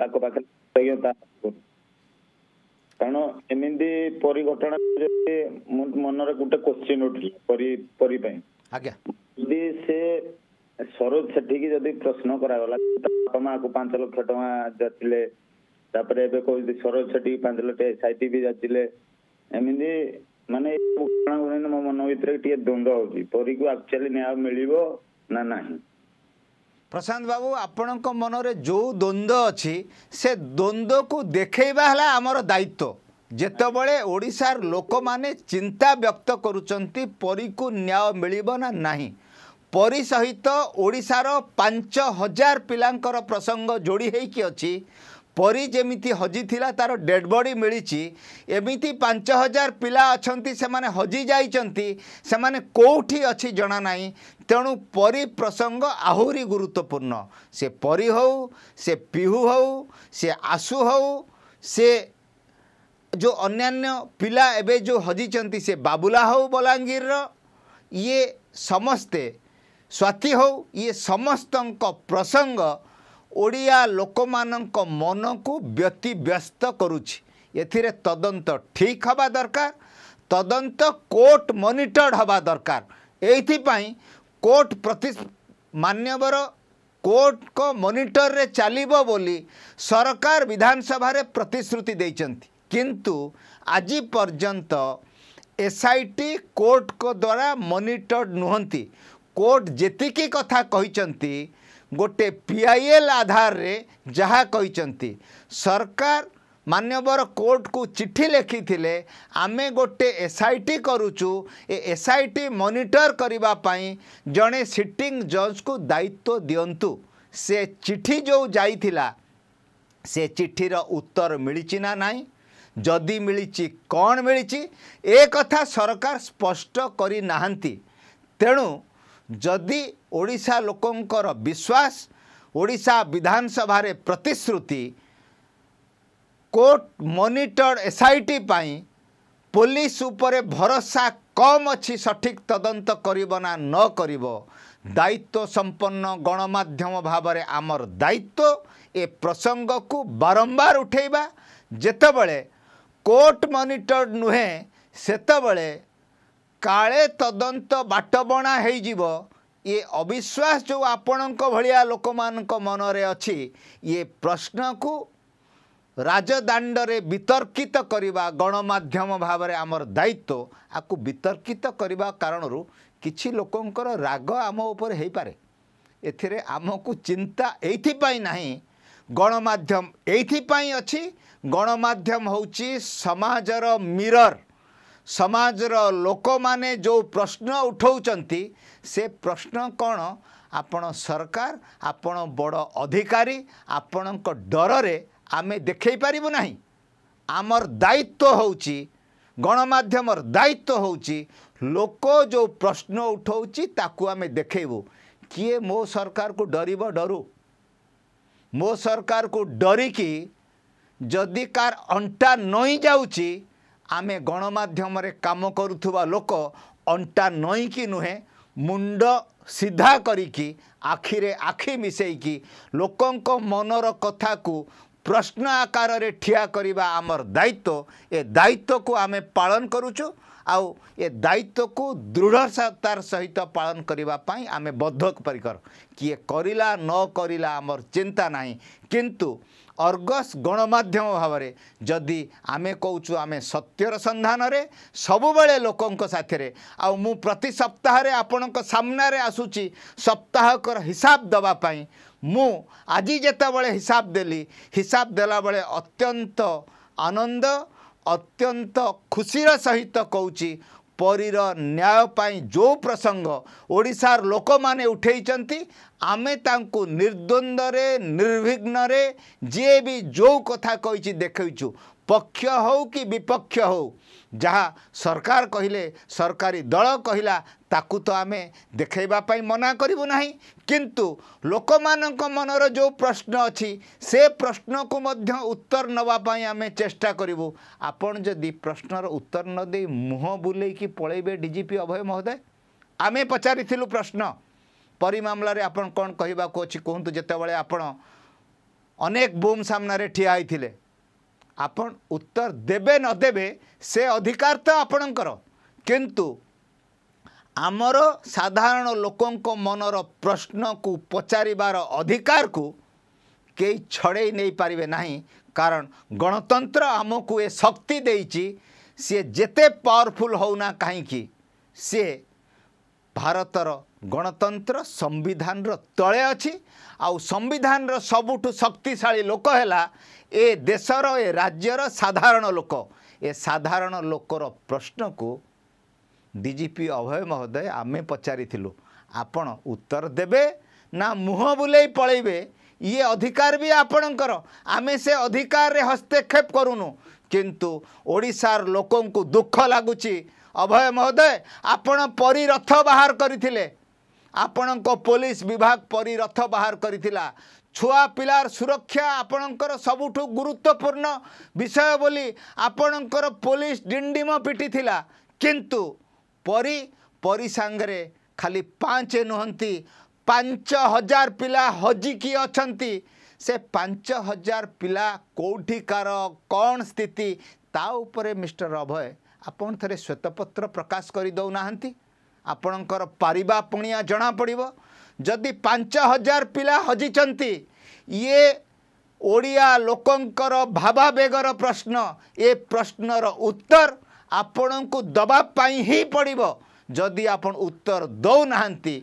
ତାଙ୍କ ପାଖରେ କୃତଜ୍ଞତା କାରଣ ଏମିତି ପରି ଘଟଣା ଯଦି ମୋ ମନରେ ଗୋଟେ କୋଶ୍ଚିନ୍ ଉଠିଲା ପରି ପରି ପାଇଁ ଆଜ୍ଞା ଯଦି ସେ ସରୋଜ ସେଠିକି ଯଦି ପ୍ରଶ୍ନ କରାଗଲା ବାପା ମାଆକୁ ପାଞ୍ଚ ଲକ୍ଷ ଟଙ୍କା ଯାଚିଲେ ତାପରେ ଏବେ କହୁଛି ସରୋଜ ସେଠିକି ପାଞ୍ଚ ଲକ୍ଷ ଏସ୍ଆଇଟି ବି ଯାଚିଲେ ଏମିତି ମାନେ ମୋ ମନ ଭିତରେ ଟିକେ ଦ୍ୱନ୍ଦ୍ୱ ହଉଛି ପରୀକୁ ଆକ୍ଚୁଆଲି ନ୍ୟାୟ ମିଳିବ ନା ନାହିଁ ପ୍ରଶାନ୍ତ ବାବୁ ଆପଣଙ୍କ ମନରେ ଯେଉଁ ଦ୍ୱନ୍ଦ୍ୱ ଅଛି ସେ ଦ୍ୱନ୍ଦ୍ୱକୁ ଦେଖେଇବା ହେଲା ଆମର ଦାୟିତ୍ୱ ଯେତେବେଳେ ଓଡ଼ିଶାର ଲୋକମାନେ ଚିନ୍ତା ବ୍ୟକ୍ତ କରୁଛନ୍ତି ପରୀକୁ ନ୍ୟାୟ ମିଳିବ ନା ନାହିଁ পরী সহিত ওড়িশার পাঁচ হাজার পিলাঙ্কর প্রসঙ্গ যোড়ি হয়েকি অছি পরী যেমিতি হজিলা তার ডেড বডি মিছি এমিতি পাঁচ হাজার পিলা অনেক সে হজি যাই সে কোটি অছি জনা নাই তেণু পরী প্রসঙ্গ আহরি গুরুত্বপূর্ণ সে পরী হো সে পিহু হো সে আশু হো সে जो अन्य पिला एवं जो हजिंट से बाबुला हो बलांगीर ये समस्ते ସ୍ୱାତି ହଉ ଇଏ ସମସ୍ତଙ୍କ ପ୍ରସଙ୍ଗ ଓଡ଼ିଆ ଲୋକମାନଙ୍କ ମନକୁ ବ୍ୟତିବ୍ୟସ୍ତ କରୁଛି ଏଥିରେ ତଦନ୍ତ ଠିକ୍ ହେବା ଦରକାର ତଦନ୍ତ କୋର୍ଟ ମନିଟର୍ଡ଼ ହେବା ଦରକାର ଏଇଥିପାଇଁ କୋର୍ଟ ପ୍ରତି ମାନ୍ୟବର କୋର୍ଟଙ୍କ ମନିଟରରେ ଚାଲିବ ବୋଲି ସରକାର ବିଧାନସଭାରେ ପ୍ରତିଶ୍ରୁତି ଦେଇଛନ୍ତି କିନ୍ତୁ ଆଜି ପର୍ଯ୍ୟନ୍ତ ଏସ୍ ଆଇ ଟି କୋର୍ଟଙ୍କ ଦ୍ୱାରା ମନିଟର୍ଡ଼ ନୁହନ୍ତି କୋର୍ଟ ଯେତିକି କଥା କହିଛନ୍ତି ଗୋଟେ ପି ଆଇ ଏଲ୍ ଆଧାରରେ ଯାହା କହିଛନ୍ତି ସରକାର ମାନ୍ୟବର କୋର୍ଟକୁ ଚିଠି ଲେଖିଥିଲେ ଆମେ ଗୋଟେ ଏସ୍ ଆଇ ଟି କରୁଛୁ ଏ ଏସ୍ ଆଇ ଟି ମନିଟର କରିବା ପାଇଁ ଜଣେ ସିଟିଂ ଜଜ୍କୁ ଦାୟିତ୍ୱ ଦିଅନ୍ତୁ ସେ ଚିଠି ଯେଉଁ ଯାଇଥିଲା ସେ ଚିଠିର ଉତ୍ତର ମିଳିଛି ନା ନାହିଁ ଯଦି ମିଳିଛି କ'ଣ ମିଳିଛି ଏ କଥା ସରକାର ସ୍ପଷ୍ଟ କରିନାହାନ୍ତି ତେଣୁ ଯଦି ଓଡ଼ିଶା ଲୋକଙ୍କର ବିଶ୍ୱାସ ଓଡ଼ିଶା ବିଧାନସଭାରେ ପ୍ରତିଶ୍ରୁତି court monitor S I T ପାଇଁ ପୋଲିସ ଉପରେ ଭରସା କମ୍ ଅଛି ସଠିକ୍ ତଦନ୍ତ କରିବ ନା ନ କରିବ ଦାୟିତ୍ୱ ସମ୍ପନ୍ନ ଗଣମାଧ୍ୟମ ଭାବରେ ଆମର ଦାୟିତ୍ୱ ଏ ପ୍ରସଙ୍ଗକୁ ବାରମ୍ବାର ଉଠାଇବା ଯେତେବେଳେ କୋର୍ଟ ମନିଟର ନୁହେଁ ସେତେବେଳେ କାଳେ ତଦନ୍ତ ବାଟବଣା ହେଇଯିବ ଇଏ ଅବିଶ୍ୱାସ ଯେଉଁ ଆପଣଙ୍କ ଭଳିଆ ଲୋକମାନଙ୍କ ମନରେ ଅଛି ଇଏ ପ୍ରଶ୍ନକୁ ରାଜଦାଣ୍ଡରେ ବିତର୍କିତ କରିବା ଗଣମାଧ୍ୟମ ଭାବରେ ଆମର ଦାୟିତ୍ୱ ଆକୁ ବିତର୍କିତ କରିବା କାରଣରୁ କିଛି ଲୋକଙ୍କର ରାଗ ଆମ ଉପରେ ହେଇପାରେ ଏଥିରେ ଆମକୁ ଚିନ୍ତା ଏଇଥିପାଇଁ ନାହିଁ ଗଣମାଧ୍ୟମ ଏଇଥିପାଇଁ ଅଛି ଗଣମାଧ୍ୟମ ହେଉଛି ସମାଜର ମିରର୍ ସମାଜର ଲୋକମାନେ ଯେଉଁ ପ୍ରଶ୍ନ ଉଠାଉଛନ୍ତି ସେ ପ୍ରଶ୍ନ କ'ଣ ଆପଣ ସରକାର ଆପଣ ବଡ଼ ଅଧିକାରୀ ଆପଣଙ୍କ ଡରରେ ଆମେ ଦେଖେଇ ପାରିବୁ ନାହିଁ ଆମର ଦାୟିତ୍ୱ ହେଉଛି ଗଣମାଧ୍ୟମର ଦାୟିତ୍ୱ ହେଉଛି ଲୋକ ଯେଉଁ ପ୍ରଶ୍ନ ଉଠାଉଛି ତାକୁ ଆମେ ଦେଖେଇବୁ କିଏ ମୋ ସରକାରକୁ ଡରିବ ଡରୁ ମୋ ସରକାରକୁ ଡରିକି ଯଦି କାର୍ ଅଣ୍ଟା ନଇଁ ଯାଉଛି ଆମେ ଗଣମାଧ୍ୟମରେ କାମ କରୁଥିବା ଲୋକ ଅଣ୍ଟା ନଇକି ନୁହେଁ ମୁଣ୍ଡ ସିଧା କରିକି ଆଖିରେ ଆଖି ମିଶେଇକି ଲୋକଙ୍କ ମନର କଥାକୁ ପ୍ରଶ୍ନ ଆକାରରେ ଠିଆ କରିବା ଆମର ଦାୟିତ୍ୱ ଏ ଦାୟିତ୍ୱକୁ ଆମେ ପାଳନ କରୁଛୁ ଆଉ ଏ ଦାୟିତ୍ୱକୁ ଦୃଢ଼ତାର ସହିତ ପାଳନ କରିବା ପାଇଁ ଆମେ ବଦ୍ଧ ପରିକର କିଏ କରିଲା ନ କରିଲା ଆମର ଚିନ୍ତା ନାହିଁ କିନ୍ତୁ ଅର୍ଗସ୍ ଗଣମାଧ୍ୟମ ଭାବରେ ଯଦି ଆମେ କହୁଛୁ ଆମେ ସତ୍ୟର ସନ୍ଧାନରେ ସବୁବେଳେ ଲୋକଙ୍କ ସାଥିରେ ଆଉ ମୁଁ ପ୍ରତି ସପ୍ତାହରେ ଆପଣଙ୍କ ସାମ୍ନାରେ ଆସୁଛି ସପ୍ତାହକର ହିସାବ ଦେବା ପାଇଁ ମୁଁ ଆଜି ଯେତେବେଳେ ହିସାବ ଦେଲି ହିସାବ ଦେଲାବେଳେ ଅତ୍ୟନ୍ତ ଆନନ୍ଦ ଅତ୍ୟନ୍ତ ଖୁସିର ସହିତ କହୁଛି ପରୀର ନ୍ୟାୟ ପାଇଁ ଯେଉଁ ପ୍ରସଙ୍ଗ ଓଡ଼ିଶାର ଲୋକମାନେ ଉଠାଇଛନ୍ତି ଆମେ ତାଙ୍କୁ ନିର୍ଦ୍ୱନ୍ଦ୍ୱରେ ନିର୍ବିଘ୍ନରେ ଯିଏ ବି ଯେଉଁ କଥା କହିଛି ଦେଖାଇଛୁ ପକ୍ଷ ହେଉ କି ବିପକ୍ଷ ହେଉ ଯାହା ସରକାର କହିଲେ ସରକାରୀ ଦଳ କହିଲା ତାକୁ ତ ଆମେ ଦେଖାଇବା ପାଇଁ ମନା କରିବୁ ନାହିଁ କିନ୍ତୁ ଲୋକମାନଙ୍କ ମନର ଯେଉଁ ପ୍ରଶ୍ନ ଅଛି ସେ ପ୍ରଶ୍ନକୁ ମଧ୍ୟ ଉତ୍ତର ନେବା ପାଇଁ ଆମେ ଚେଷ୍ଟା କରିବୁ ଆପଣ ଯଦି ପ୍ରଶ୍ନର ଉତ୍ତର ନ ଦେଇ ମୁହଁ ବୁଲେଇକି ପଳେଇବେ ଡିଜିପି ଅଭୟ ମହୋଦୟ ଆମେ ପଚାରିଥିଲୁ ପ୍ରଶ୍ନ ପରି ମାମଲାରେ ଆପଣ କ'ଣ କହିବାକୁ ଅଛି କୁହନ୍ତୁ ଯେତେବେଳେ ଆପଣ ଅନେକ ବୁମ୍ ସାମ୍ନାରେ ଠିଆ ହୋଇଥିଲେ ଆପଣ ଉତ୍ତର ଦେବେ ନ ଦେବେ ସେ ଅଧିକାର ତ ଆପଣଙ୍କର କିନ୍ତୁ ଆମର ସାଧାରଣ ଲୋକଙ୍କ ମନର ପ୍ରଶ୍ନକୁ ପଚାରିବାର ଅଧିକାରକୁ କେହି ଛଡ଼େଇ ନେଇପାରିବେ ନାହିଁ କାରଣ ଗଣତନ୍ତ୍ର ଆମକୁ ଏ ଶକ୍ତି ଦେଇଛି ସିଏ ଯେତେ ପାୱାରଫୁଲ୍ ହେଉନା କାହିଁକି ସିଏ ଭାରତର ଗଣତନ୍ତ୍ର ସମ୍ବିଧାନର ତଳେ ଅଛି ଆଉ ସମ୍ବିଧାନର ସବୁଠୁ ଶକ୍ତିଶାଳୀ ଲୋକ ହେଲା ଏ ଦେଶର ଏ ରାଜ୍ୟର ସାଧାରଣ ଲୋକ ଏ ସାଧାରଣ ଲୋକର ପ୍ରଶ୍ନକୁ ଡି ଜି ପି ଅଭୟ ମହୋଦୟ ଆମେ ପଚାରିଥିଲୁ ଆପଣ ଉତ୍ତର ଦେବେ ନା ମୁହଁ ବୁଲେଇ ପଳେଇବେ ଇଏ ଅଧିକାର ବି ଆପଣଙ୍କର ଆମେ ସେ ଅଧିକାରରେ ହସ୍ତକ୍ଷେପ କରୁନୁ କିନ୍ତୁ ଓଡ଼ିଶାର ଲୋକଙ୍କୁ ଦୁଃଖ ଲାଗୁଛି ଅଭୟ ମହୋଦୟ ଆପଣ ପରିରଥ ବାହାର କରିଥିଲେ ଆପଣଙ୍କ ପୋଲିସ ବିଭାଗ ପରିରଥ ବାହାର କରିଥିଲା ଛୁଆ ପିଲାର ସୁରକ୍ଷା ଆପଣଙ୍କର ସବୁଠୁ ଗୁରୁତ୍ୱପୂର୍ଣ୍ଣ ବିଷୟ ବୋଲି ଆପଣଙ୍କର ପୋଲିସ ଡିଣ୍ଡିମ ପିଟିଥିଲା କିନ୍ତୁ ପରି ପରି ସାଙ୍ଗରେ ଖାଲି ପାଞ୍ଚ ନୁହନ୍ତି ପାଞ୍ଚ ହଜାର ପିଲା ହଜିକି ଅଛନ୍ତି ସେ ପାଞ୍ଚ ହଜାର ପିଲା କେଉଁଠିକାର କ'ଣ ସ୍ଥିତି ତା ଉପରେ ମିଷ୍ଟର ଅଭୟ ଆପଣ ଥରେ ଶ୍ୱେତପତ୍ର ପ୍ରକାଶ କରିଦେଉନାହାନ୍ତି ଆପଣଙ୍କର ପାରିବା ପଣିଆ ଜଣାପଡ଼ିବ ଯଦି ପାଞ୍ଚ ହଜାର ପିଲା ହଜିଛନ୍ତି ଇଏ ଓଡ଼ିଆ ଲୋକଙ୍କର ଭାବାବେଗର ପ୍ରଶ୍ନ ଏ ପ୍ରଶ୍ନର ଉତ୍ତର ଆପଣଙ୍କୁ ଦେବା ପାଇଁ ହିଁ ପଡ଼ିବ ଯଦି ଆପଣ ଉତ୍ତର ଦେଉନାହାନ୍ତି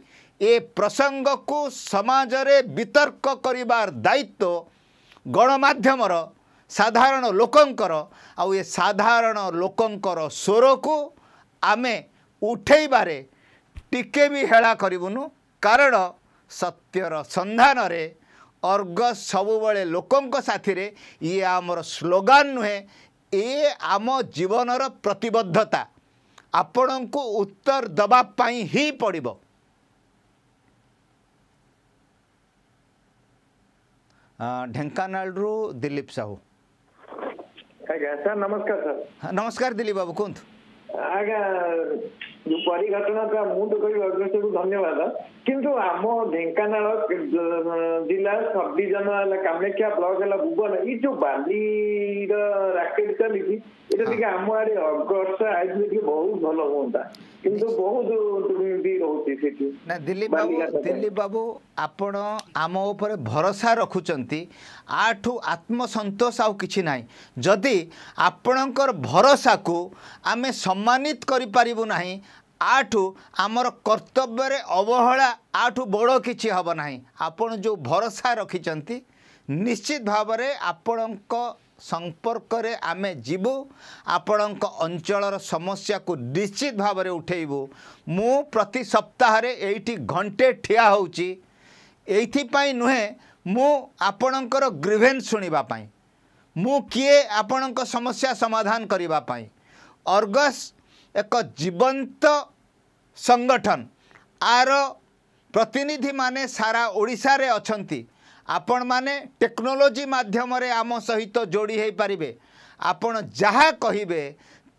ଏ ପ୍ରସଙ୍ଗକୁ ସମାଜରେ ବିତର୍କ କରିବାର ଦାୟିତ୍ୱ ଗଣମାଧ୍ୟମର ସାଧାରଣ ଲୋକଙ୍କର ଆଉ ଏ ସାଧାରଣ ଲୋକଙ୍କର ସ୍ୱରକୁ ଆମେ ଉଠେଇବାରେ ଟିକେ ବି ହେଳା କରିବୁନୁ କାରଣ ସତ୍ୟର ସନ୍ଧାନରେ ଅର୍ଗ ସବୁବେଳେ ଲୋକଙ୍କ ସାଥିରେ ଇଏ ଆମର ସ୍ଲୋଗାନ୍ ନୁହେଁ ଏ ଆମ ଜୀବନର ପ୍ରତିବଦ୍ଧତା ଆପଣଙ୍କୁ ଉତ୍ତର ଦେବା ପାଇଁ ହିଁ ପଡ଼ିବ ଢେଙ୍କାନାଳରୁ ଦିଲୀପ ସାହୁ ନମସ୍କାର ନମସ୍କାର ଦିଲୀପ ବାବୁ କୁହନ୍ତୁ ଆଜ୍ଞା ଯୋଉ ପରିଘଟଣାଟା ମୁଁ ତ କହିବି ଅଗ୍ନେଶ୍ୱରକୁ ଧନ୍ୟବାଦ କିନ୍ତୁ ଆମ ଢେଙ୍କାନାଳ ଜିଲ୍ଲା ସବ୍ଡିଭିଜନ ହେଲା କାମାକ୍ଷା ବ୍ଲକ ହେଲା ଭୁବନ ଏଇ ଯୋଉ ବାଲିର ରାକେଟ ଚାଲିଛି ଏଇଟା ଟିକେ ଆମ ଆଡେ ଅଗ୍ରସ ଆସିଲେ ଟିକେ ବହୁତ ଭଲ ହୁଅନ୍ତା କିନ୍ତୁ ବହୁତ ରହୁଛି ସେଠି ନା ବାବୁ ଆପଣ ଆମ ଉପରେ ଭରସା ରଖୁଛନ୍ତି ଆଠୁ ଆତ୍ମସନ୍ତୋଷ ଆଉ କିଛି ନାହିଁ ଯଦି ଆପଣଙ୍କର ଭରସାକୁ ଆମେ ସମ ସମ୍ମାନିତ କରିପାରିବୁ ନାହିଁ ଆଠୁ ଆମର କର୍ତ୍ତବ୍ୟରେ ଅବହେଳା ଆଠୁ ବଡ଼ କିଛି ହେବ ନାହିଁ ଆପଣ ଯେଉଁ ଭରସା ରଖିଛନ୍ତି ନିଶ୍ଚିତ ଭାବରେ ଆପଣଙ୍କ ସମ୍ପର୍କରେ ଆମେ ଯିବୁ ଆପଣଙ୍କ ଅଞ୍ଚଳର ସମସ୍ୟାକୁ ନିଶ୍ଚିତ ଭାବରେ ଉଠାଇବୁ ମୁଁ ପ୍ରତି ସପ୍ତାହରେ ଏଇଠି ଘଣ୍ଟେ ଠିଆ ହେଉଛି ଏଇଥିପାଇଁ ନୁହେଁ ମୁଁ ଆପଣଙ୍କର ଗ୍ରିଭେନ୍ସ ଶୁଣିବା ପାଇଁ ମୁଁ କିଏ ଆପଣଙ୍କ ସମସ୍ୟା ସମାଧାନ କରିବା ପାଇଁ ଅର୍ଗସ୍ ଏକ ଜୀବନ୍ତ ସଂଗଠନ ଆର ପ୍ରତିନିଧିମାନେ ସାରା ଓଡ଼ିଶାରେ ଅଛନ୍ତି ଆପଣମାନେ ଟେକ୍ନୋଲୋଜି ମାଧ୍ୟମରେ ଆମ ସହିତ ଯୋଡ଼ି ହୋଇପାରିବେ ଆପଣ ଯାହା କହିବେ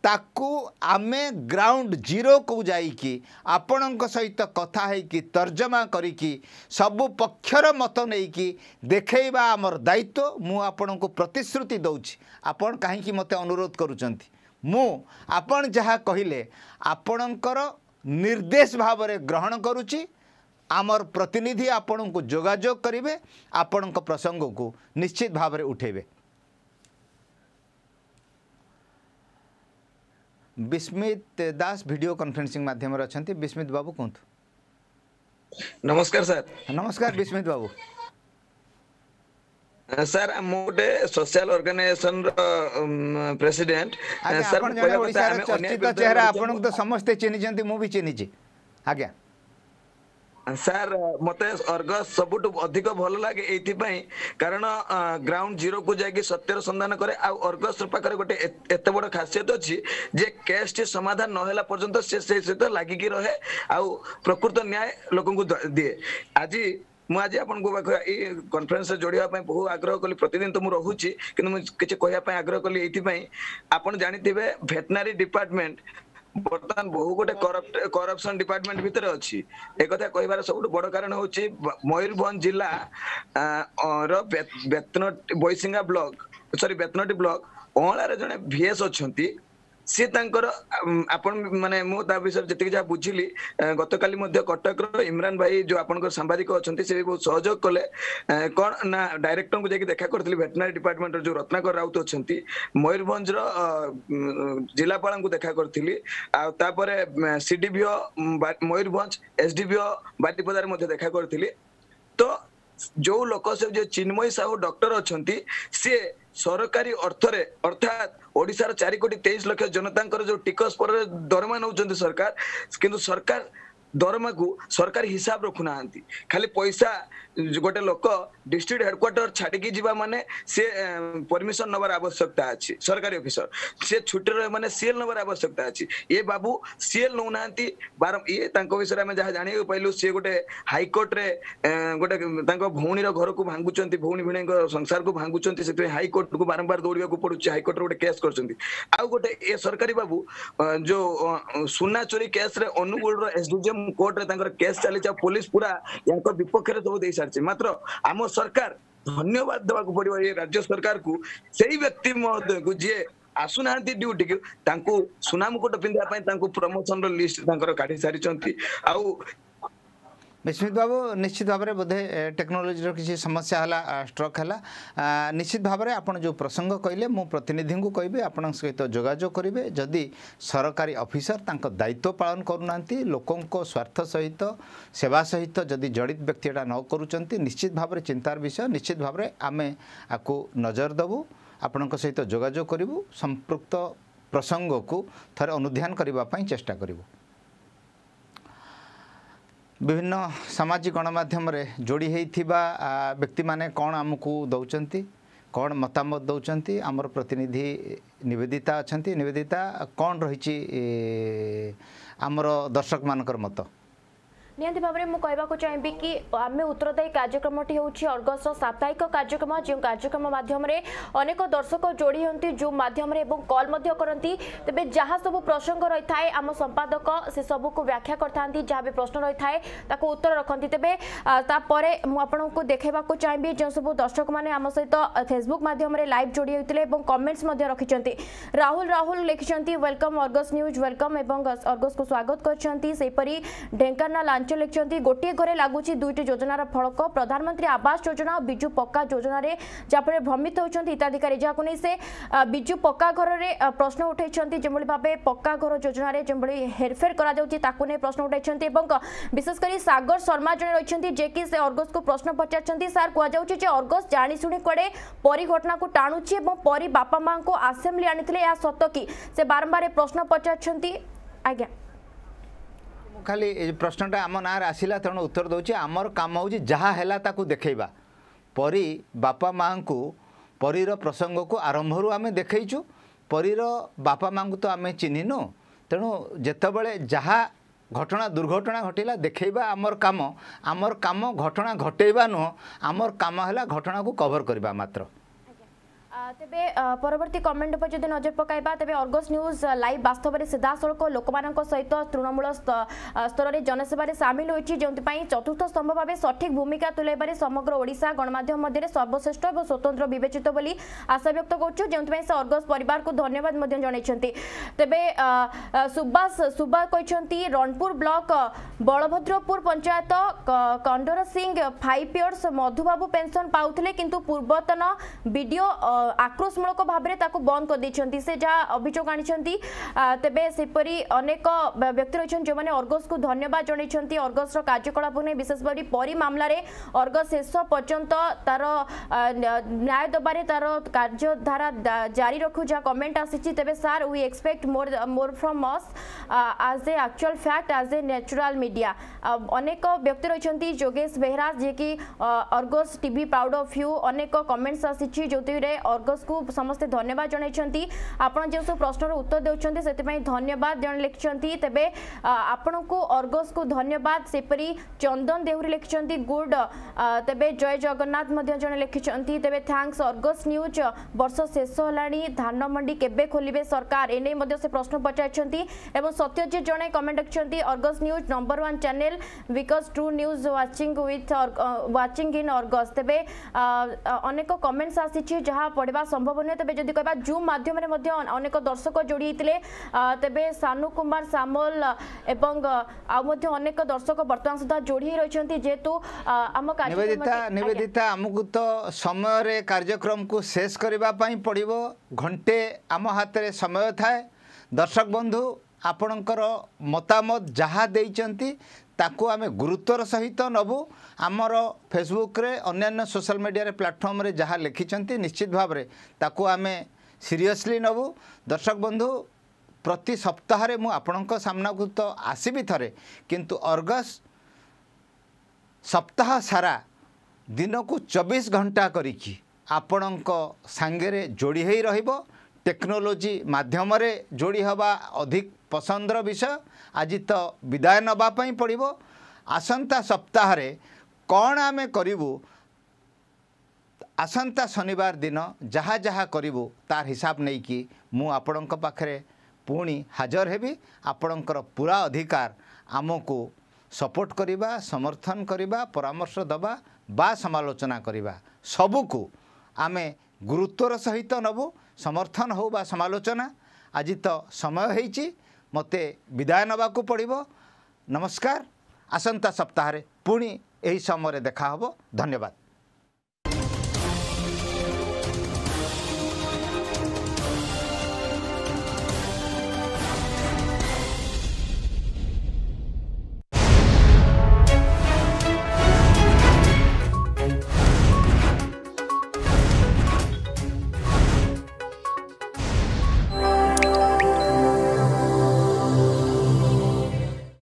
ତାକୁ ଆମେ ଗ୍ରାଉଣ୍ଡ ଜିରୋକୁ ଯାଇକି ଆପଣଙ୍କ ସହିତ କଥା ହେଇକି ତର୍ଜମା କରିକି ସବୁ ପକ୍ଷର ମତ ନେଇକି ଦେଖେଇବା ଆମର ଦାୟିତ୍ୱ ମୁଁ ଆପଣଙ୍କୁ ପ୍ରତିଶ୍ରୁତି ଦେଉଛି ଆପଣ କାହିଁକି ମୋତେ ଅନୁରୋଧ କରୁଛନ୍ତି आपण जहाँ कहले आपणकर निर्देश भाव ग्रहण करुच्ची आमर प्रतिनिधि आपण को जोजोग करेंगे आपण प्रसंग को निश्चित भाव उठे विस्मित दास भिड कॉन्फ्रेंसिंग माध्यम अच्छा विस्मित बाबू कहतु नमस्कार सर नमस्कार विस्मित बाबू ସାର୍ ମୁଁ ଗୋଟେ ସୋସିଆଲ ଅର୍ଗାନାଇଜେସନ ର ପ୍ରେସିଡେଣ୍ଟ ସାର୍ ଚେହେରା ଆପଣଙ୍କୁ ତ ସମସ୍ତେ ଚିହ୍ନିଛନ୍ତି ମୁଁ ବି ଚିହ୍ନିଛି ଆଜ୍ଞା ସାର୍ ମୋତେ ଅର୍ଗସ ସବୁଠୁ ଅଧିକ ଭଲ ଲାଗେ ଏଇଥିପାଇଁ କାରଣ ଗ୍ରାଉଣ୍ଡ ଜିରୋକୁ ଯାଇକି ସତ୍ୟର ସନ୍ଧାନ କରେ ଆଉ ଅର୍ଗସର ପାଖରେ ଗୋଟେ ଏତେ ବଡ଼ ଖାସିୟତ ଅଛି ଯେ କେସ୍ ଟି ସମାଧାନ ନହେଲା ପର୍ଯ୍ୟନ୍ତ ସେ ସେ ସହିତ ଲାଗିକି ରହେ ଆଉ ପ୍ରକୃତ ନ୍ୟାୟ ଲୋକଙ୍କୁ ଦିଏ ଆଜି ମୁଁ ଆଜି ଆପଣଙ୍କ ଆପଣଙ୍କୁ ଏଇ କନଫରେନ୍ସରେ ଯୋଡ଼ିବା ପାଇଁ ବହୁ ଆଗ୍ରହ କଲି ପ୍ରତିଦିନ ତ ମୁଁ ରହୁଛି କିନ୍ତୁ ମୁଁ କିଛି କହିବା ପାଇଁ ଆଗ୍ରହ କଲି ଏଇଥିପାଇଁ ଆପଣ ଜାଣିଥିବେ ଭେଟନାରୀ ଡିପାର୍ଟମେଣ୍ଟ ବର୍ତ୍ତମାନ ବହୁ ଗୋଟେ କରପ୍ସନ ଡିପାର୍ଟମେଣ୍ଟ ଭିତରେ ଅଛି ଏ କଥା କହିବାର ସବୁଠୁ ବଡ କାରଣ ହଉଛି ମୟୂରଭଞ୍ଜ ଜିଲ୍ଲା ର ବେତନ ବୈସିଙ୍ଗା ବ୍ଲକ ସରି ବେତନଟି ବ୍ଲକ ଅଁଳାରେ ଜଣେ ଭିଏସ୍ ଅଛନ୍ତି ସେ ତାଙ୍କର ଆପଣ ମାନେ ମୁଁ ତା ବିଷୟରେ ଯେତିକି ଯାହା ବୁଝିଲି ଗତକାଲି ମଧ୍ୟ କଟକର ଇମ୍ରାନ ଭାଇ ଯୋଉ ଆପଣଙ୍କର ସାମ୍ବାଦିକ ଅଛନ୍ତି ସେ ବି ବହୁତ ସହଯୋଗ କଲେ କ'ଣ ନା ଡାଇରେକ୍ଟରଙ୍କୁ ଯାଇକି ଦେଖା କରିଥିଲି ଭେଟନାରୀ ଡିପାର୍ଟମେଣ୍ଟର ଯୋଉ ରତ୍ନାକର ରାଉତ ଅଛନ୍ତି ମୟୂରଭଞ୍ଜର ଜିଲ୍ଲାପାଳଙ୍କୁ ଦେଖା କରିଥିଲି ଆଉ ତାପରେ ସିଡିବିଓ ମୟୂରଭଞ୍ଜ ଏସଡିବିଓ ବାରିପଦାରେ ମଧ୍ୟ ଦେଖା କରିଥିଲି ତ ଯୋଉ ଲୋକ ସେ ଯୋଉ ଚିନ୍ମୟୀ ସାହୁ ଡକ୍ଟର ଅଛନ୍ତି ସିଏ सरकारी अर्थरे अर्थात ओडिसार 4 कोटी 23 लाख जनतांकर जो टिकस पर दरमा नउ चोन सरकार किंतु सरकार दरमा को सरकारी हिसाब रखुना हंती खाली पैसा ଗୋଟେ ଲୋକ ଡିଷ୍ଟ୍ରିକ୍ଟ ହେଡକ୍ୱାର୍ଟର ଛାଡ଼ିକି ଯିବା ମାନେ ସେ ପରମିଶନ ନେବାର ଆବଶ୍ୟକତା ଅଛି ସରକାରୀ ଅଫିସର ସେ ଛୁଟିରେ ରହିବ ମାନେ ସିଏଲ୍ ନେବାର ଆବଶ୍ୟକତା ଅଛି ଏ ବାବୁ ସିଏଲ୍ ନେଉନାହାନ୍ତି ବାର ଇଏ ତାଙ୍କ ବିଷୟରେ ଆମେ ଯାହା ଜାଣିବାକୁ ପାଇଲୁ ସିଏ ଗୋଟେ ହାଇକୋର୍ଟରେ ଗୋଟେ ତାଙ୍କ ଭଉଣୀର ଘରକୁ ଭାଙ୍ଗୁଛନ୍ତି ଭଉଣୀ ଭିଣେଇଙ୍କ ସଂସାରକୁ ଭାଙ୍ଗୁଛନ୍ତି ସେଥିପାଇଁ ହାଇକୋର୍ଟକୁ ବାରମ୍ବାର ଦୌଡ଼ିବାକୁ ପଡୁଛି ହାଇକୋର୍ଟରେ ଗୋଟେ କେସ୍ କରୁଛନ୍ତି ଆଉ ଗୋଟେ ଏ ସରକାରୀ ବାବୁ ଯୋଉ ସୁନା ଚୋରି କେସ୍ରେ ଅନୁଗୁଳର ଏସ୍ଡିଜିଏମ୍ କୋର୍ଟରେ ତାଙ୍କର କେସ୍ ଚାଲିଛି ଆଉ ପୋଲିସ ପୁରା ୟାଙ୍କ ବିପକ୍ଷରେ ସବୁ ଦେଇ ସାରିଛି ମାତ୍ର ଆମ ସରକାର ଧନ୍ୟବାଦ ଦେବାକୁ ପଡିବ ଏ ରାଜ୍ୟ ସରକାରକୁ ସେଇ ବ୍ୟକ୍ତି ମହୋଦୟକୁ ଯିଏ ଆସୁନାହାନ୍ତି ଡ୍ୟୁଟିକୁ ତାଙ୍କୁ ସୁନାମୁକୁଟ ପିନ୍ଧିବା ପାଇଁ ତାଙ୍କୁ ପ୍ରମୋସନର ଲିଷ୍ଟ ତାଙ୍କର କାଢି ସାରିଛନ୍ତି ଆଉ ବିସ୍ମିତ ବାବୁ ନିଶ୍ଚିତ ଭାବରେ ବୋଧେ ଟେକ୍ନୋଲୋଜିର କିଛି ସମସ୍ୟା ହେଲା ଷ୍ଟ୍ରକ୍ ହେଲା ନିଶ୍ଚିତ ଭାବରେ ଆପଣ ଯେଉଁ ପ୍ରସଙ୍ଗ କହିଲେ ମୁଁ ପ୍ରତିନିଧିଙ୍କୁ କହିବି ଆପଣଙ୍କ ସହିତ ଯୋଗାଯୋଗ କରିବେ ଯଦି ସରକାରୀ ଅଫିସର ତାଙ୍କ ଦାୟିତ୍ୱ ପାଳନ କରୁନାହାନ୍ତି ଲୋକଙ୍କ ସ୍ୱାର୍ଥ ସହିତ ସେବା ସହିତ ଯଦି ଜଡ଼ିତ ବ୍ୟକ୍ତି ଏଇଟା ନ କରୁଛନ୍ତି ନିଶ୍ଚିତ ଭାବରେ ଚିନ୍ତାର ବିଷୟ ନିଶ୍ଚିତ ଭାବରେ ଆମେ ଆକୁ ନଜର ଦେବୁ ଆପଣଙ୍କ ସହିତ ଯୋଗାଯୋଗ କରିବୁ ସମ୍ପୃକ୍ତ ପ୍ରସଙ୍ଗକୁ ଥରେ ଅନୁଧ୍ୟାନ କରିବା ପାଇଁ ଚେଷ୍ଟା କରିବୁ ବିଭିନ୍ନ ସାମାଜିକ ଗଣମାଧ୍ୟମରେ ଯୋଡ଼ି ହୋଇଥିବା ବ୍ୟକ୍ତିମାନେ କ'ଣ ଆମକୁ ଦେଉଛନ୍ତି କ'ଣ ମତାମତ ଦେଉଛନ୍ତି ଆମର ପ୍ରତିନିଧି ନିବେଦିତା ଅଛନ୍ତି ନିବେଦିତା କ'ଣ ରହିଛି ଆମର ଦର୍ଶକମାନଙ୍କର ମତ ନିହାତି ଭାବରେ ମୁଁ କହିବାକୁ ଚାହିଁବି କି ଆମେ ଉତ୍ତରଦାୟୀ କାର୍ଯ୍ୟକ୍ରମଟି ହେଉଛି ଅର୍ଗସର ସାପ୍ତାହିକ କାର୍ଯ୍ୟକ୍ରମ ଯେଉଁ କାର୍ଯ୍ୟକ୍ରମ ମାଧ୍ୟମରେ ଅନେକ ଦର୍ଶକ ଯୋଡ଼ି ହୁଅନ୍ତି ଯେଉଁ ମାଧ୍ୟମରେ ଏବଂ କଲ୍ ମଧ୍ୟ କରନ୍ତି ତେବେ ଯାହା ସବୁ ପ୍ରସଙ୍ଗ ରହିଥାଏ ଆମ ସମ୍ପାଦକ ସେସବୁକୁ ବ୍ୟାଖ୍ୟା କରିଥାନ୍ତି ଯାହା ବି ପ୍ରଶ୍ନ ରହିଥାଏ ତାକୁ ଉତ୍ତର ରଖନ୍ତି ତେବେ ତାପରେ ମୁଁ ଆପଣଙ୍କୁ ଦେଖାଇବାକୁ ଚାହିଁବି ଯେଉଁ ସବୁ ଦର୍ଶକମାନେ ଆମ ସହିତ ଫେସବୁକ୍ ମାଧ୍ୟମରେ ଲାଇଭ୍ ଯୋଡ଼ି ହୋଇଥିଲେ ଏବଂ କମେଣ୍ଟସ୍ ମଧ୍ୟ ରଖିଛନ୍ତି ରାହୁଲ ରାହୁଲ ଲେଖିଛନ୍ତି ୱେଲକମ୍ ଅର୍ଗସ୍ ନ୍ୟୁଜ୍ ୱେଲକମ୍ ଏବଂ ଅର୍ଗସ୍କୁ ସ୍ୱାଗତ କରିଛନ୍ତି ସେହିପରି ଢେଙ୍କାନାଳ କାର୍ଯ୍ୟ ଲେଖିଛନ୍ତି ଗୋଟିଏ ଘରେ ଲାଗୁଛି ଦୁଇଟି ଯୋଜନାର ଫଳକ ପ୍ରଧାନମନ୍ତ୍ରୀ ଆବାସ ଯୋଜନା ଓ ବିଜୁ ପକ୍କା ଯୋଜନାରେ ଯାହାଫଳରେ ଭ୍ରମିତ ହେଉଛନ୍ତି ହିତାଧିକାରୀ ଯାହାକୁ ନେଇ ସେ ବିଜୁ ପକ୍କା ଘରରେ ପ୍ରଶ୍ନ ଉଠାଇଛନ୍ତି যেভাবে ভাবে পক্কা ঘর যোজনার যেভাবে হেরফের করা যাচ্ছে তাকে নিয়ে প্রশ্ন উঠাইছেন এবং বিশেষ করে সাগর শর্মা জনে রয়েছেন যে কি সে অর্গসকে প্রশ্ন পচারছেন স্যার কুযাচ্ছে যে অর্গস জাশুণি কুয়াড়ে পরি ঘটনাকে টাণুছি এবং পরি বাপা মাঙ্কু আসেম্বলি আনিলে সত কি সে বারম্বার প্রশ্ন পচারছেন আজ্ঞা খালি প্রশ্নটা আম নাঁরে আসিলা তেমন উত্তর দেছি আমার কাম হচ্ছে যা হেলা তাকে দেখাইবা পরী বাপা মাঙ্কু পরীর প্রসঙ্গকু আরম্ভর আমি দেখাইছু পরীর বাপা মাঙ্কু তো আমি চিহ্নিনু তেণু যেতবে যা ঘটনা দুর্ঘটনা ঘটিলা দেখাইবা আমার কাম আমার কাম ঘটনা ঘটাইবা নুহ আমার কাম হল ঘটনাকে কভর করা মাত্র ତେବେ ପରବର୍ତ୍ତୀ କମେଣ୍ଟ ଉପରେ ଯଦି ନଜର ପକାଇବା ତେବେ ଅର୍ଗସ୍ ନ୍ୟୁଜ୍ ଲାଇଭ୍ ବାସ୍ତବରେ ସିଧାସଳଖ ଲୋକମାନଙ୍କ ସହିତ ତୃଣମୂଳ ସ୍ତରରେ ଜନସେବାରେ ସାମିଲ ହୋଇଛି ଯେଉଁଥିପାଇଁ ଚତୁର୍ଥ ସ୍ତମ୍ଭ ଭାବେ ସଠିକ୍ ଭୂମିକା ତୁଲାଇବାରେ ସମଗ୍ର ଓଡ଼ିଶା ଗଣମାଧ୍ୟମ ମଧ୍ୟରେ ସର୍ବଶ୍ରେଷ୍ଠ ଏବଂ ସ୍ୱତନ୍ତ୍ର ବିବେଚିତ ବୋଲି ଆଶାବ୍ୟକ୍ତ କରୁଛୁ ଯେଉଁଥିପାଇଁ ସେ ଅର୍ଗସ୍ ପରିବାରକୁ ଧନ୍ୟବାଦ ମଧ୍ୟ ଜଣାଇଛନ୍ତି ତେବେ ସୁବାସ ସୁବା କହିଛନ୍ତି ରଣପୁର ବ୍ଲକ ବଳଭଦ୍ରପୁର ପଞ୍ଚାୟତ କଣ୍ଡର Singh five years Madhubabu pension ପାଉଥିଲେ କିନ୍ତୁ ପୂର୍ବତନ ବିଡ଼ିଓ आक्रोशमूलक भाव में बंद कर दे अभोग आनी तेबरी अनेक व्यक्ति रही जो मैंने अर्गस को धन्यवाद जनई अर्गस कार्यकलाप नहीं विशेषकर परी मामलें अर्गस शेष पर्यत तार न्याय दबा तार कार्यधारा जारी रखु जहाँ कमेंट आसी तेज sir we expect more more from us आज ए आकचुआल फैक्ट आज ए न्याचुराल मीडिया अनेक व्यक्ति रही जोगेश बेहरा जी कि अर्गस टी पाउड अफ्यू अनेक कमेंट्स आसी जो अर्गस को समस्ते धन्यवाद जनई जो सब प्रश्न उत्तर देखें धन्यवाद जन लिखिंट तेज आपण को अर्गस को धन्यवाद सेपरी चंदन देहरी लिखिं गुड तेज जय जगन्नाथ जन लिखी तेज थैंक्स अर्गस न्यूज बर्ष शेष होगा धानमंडी केबे खोलिबे सरकार एने से प्रश्न पचार सत्यजी जन कमेंट रखिंट अर्गस न्यूज नंबर वन चेल because true news watching watching in Argus तेज अनेक कमेंट्स आसी ପଡ଼ିବା ସମ୍ଭବ ନୁହେଁ ତେବେ ଯଦି କହିବା ଜୁମ୍ ମାଧ୍ୟମରେ ମଧ୍ୟ ଅନେକ ଦର୍ଶକ ଯୋଡ଼ି ହେଇଥିଲେ ତେବେ ସାନୁ କୁମାର ସାମଲ ଏବଂ ଆଉ ମଧ୍ୟ ଅନେକ ଦର୍ଶକ ବର୍ତ୍ତମାନ ସୁଦ୍ଧା ଯୋଡ଼ି ହେଇ ରହିଛନ୍ତି ଯେହେତୁ ଆମ ନିବେଦିତା ନିବେଦିତା ଆମକୁ ତ ସମୟରେ କାର୍ଯ୍ୟକ୍ରମକୁ ଶେଷ କରିବା ପାଇଁ ପଡ଼ିବ ଘଣ୍ଟେ ଆମ ହାତରେ ସମୟ ଥାଏ ଦର୍ଶକ ବନ୍ଧୁ ଆପଣଙ୍କର ମତାମତ ଯାହା ଦେଇଛନ୍ତି ତାକୁ ଆମେ ଗୁରୁତ୍ୱର ସହିତ ନେବୁ ଆମର ଫେସବୁକ୍ରେ ଅନ୍ୟାନ୍ୟ ସୋସିଆଲ୍ ମିଡ଼ିଆରେ ପ୍ଲାଟଫର୍ମରେ ଯାହା ଲେଖିଛନ୍ତି ନିଶ୍ଚିତ ଭାବରେ ତାକୁ ଆମେ ସିରିୟସ୍ଲି ନେବୁ ଦର୍ଶକ ବନ୍ଧୁ ପ୍ରତି ସପ୍ତାହରେ ମୁଁ ଆପଣଙ୍କ ସାମ୍ନାକୁ ତ ଆସିବି ଥରେ କିନ୍ତୁ ଅର୍ଗସ୍ ସପ୍ତାହ ସାରା ଦିନକୁ ଚବିଶ ଘଣ୍ଟା କରିକି ଆପଣଙ୍କ ସାଙ୍ଗରେ ଯୋଡ଼ି ହୋଇ ରହିବ ଟେକ୍ନୋଲୋଜି ମାଧ୍ୟମରେ ଯୋଡ଼ି ହେବା ଅଧିକ ପସନ୍ଦର ବିଷୟ ଆଜି ତ ବିଦାୟ ନେବା ପାଇଁ ପଡ଼ିବ ଆସନ୍ତା ସପ୍ତାହରେ କ'ଣ ଆମେ କରିବୁ ଆସନ୍ତା ଶନିବାର ଦିନ ଯାହା ଯାହା କରିବୁ ତାର ହିସାବ ନେଇକି ମୁଁ ଆପଣଙ୍କ ପାଖରେ ପୁଣି ହାଜର ହେବି ଆପଣଙ୍କର ପୁରା ଅଧିକାର ଆମକୁ ସପୋର୍ଟ କରିବା ସମର୍ଥନ କରିବା ପରାମର୍ଶ ଦେବା ବା ସମାଲୋଚନା କରିବା ସବୁକୁ ଆମେ ଗୁରୁତ୍ୱର ସହିତ ନେବୁ ସମର୍ଥନ ହେଉ ବା ସମାଲୋଚନା ଆଜି ତ ସମୟ ହେଇଛି मते बिदा नबाकु पढिबो नमस्कार असन्ता सप्ताह रे पुणी यही समरे देखा हबो धन्यवाद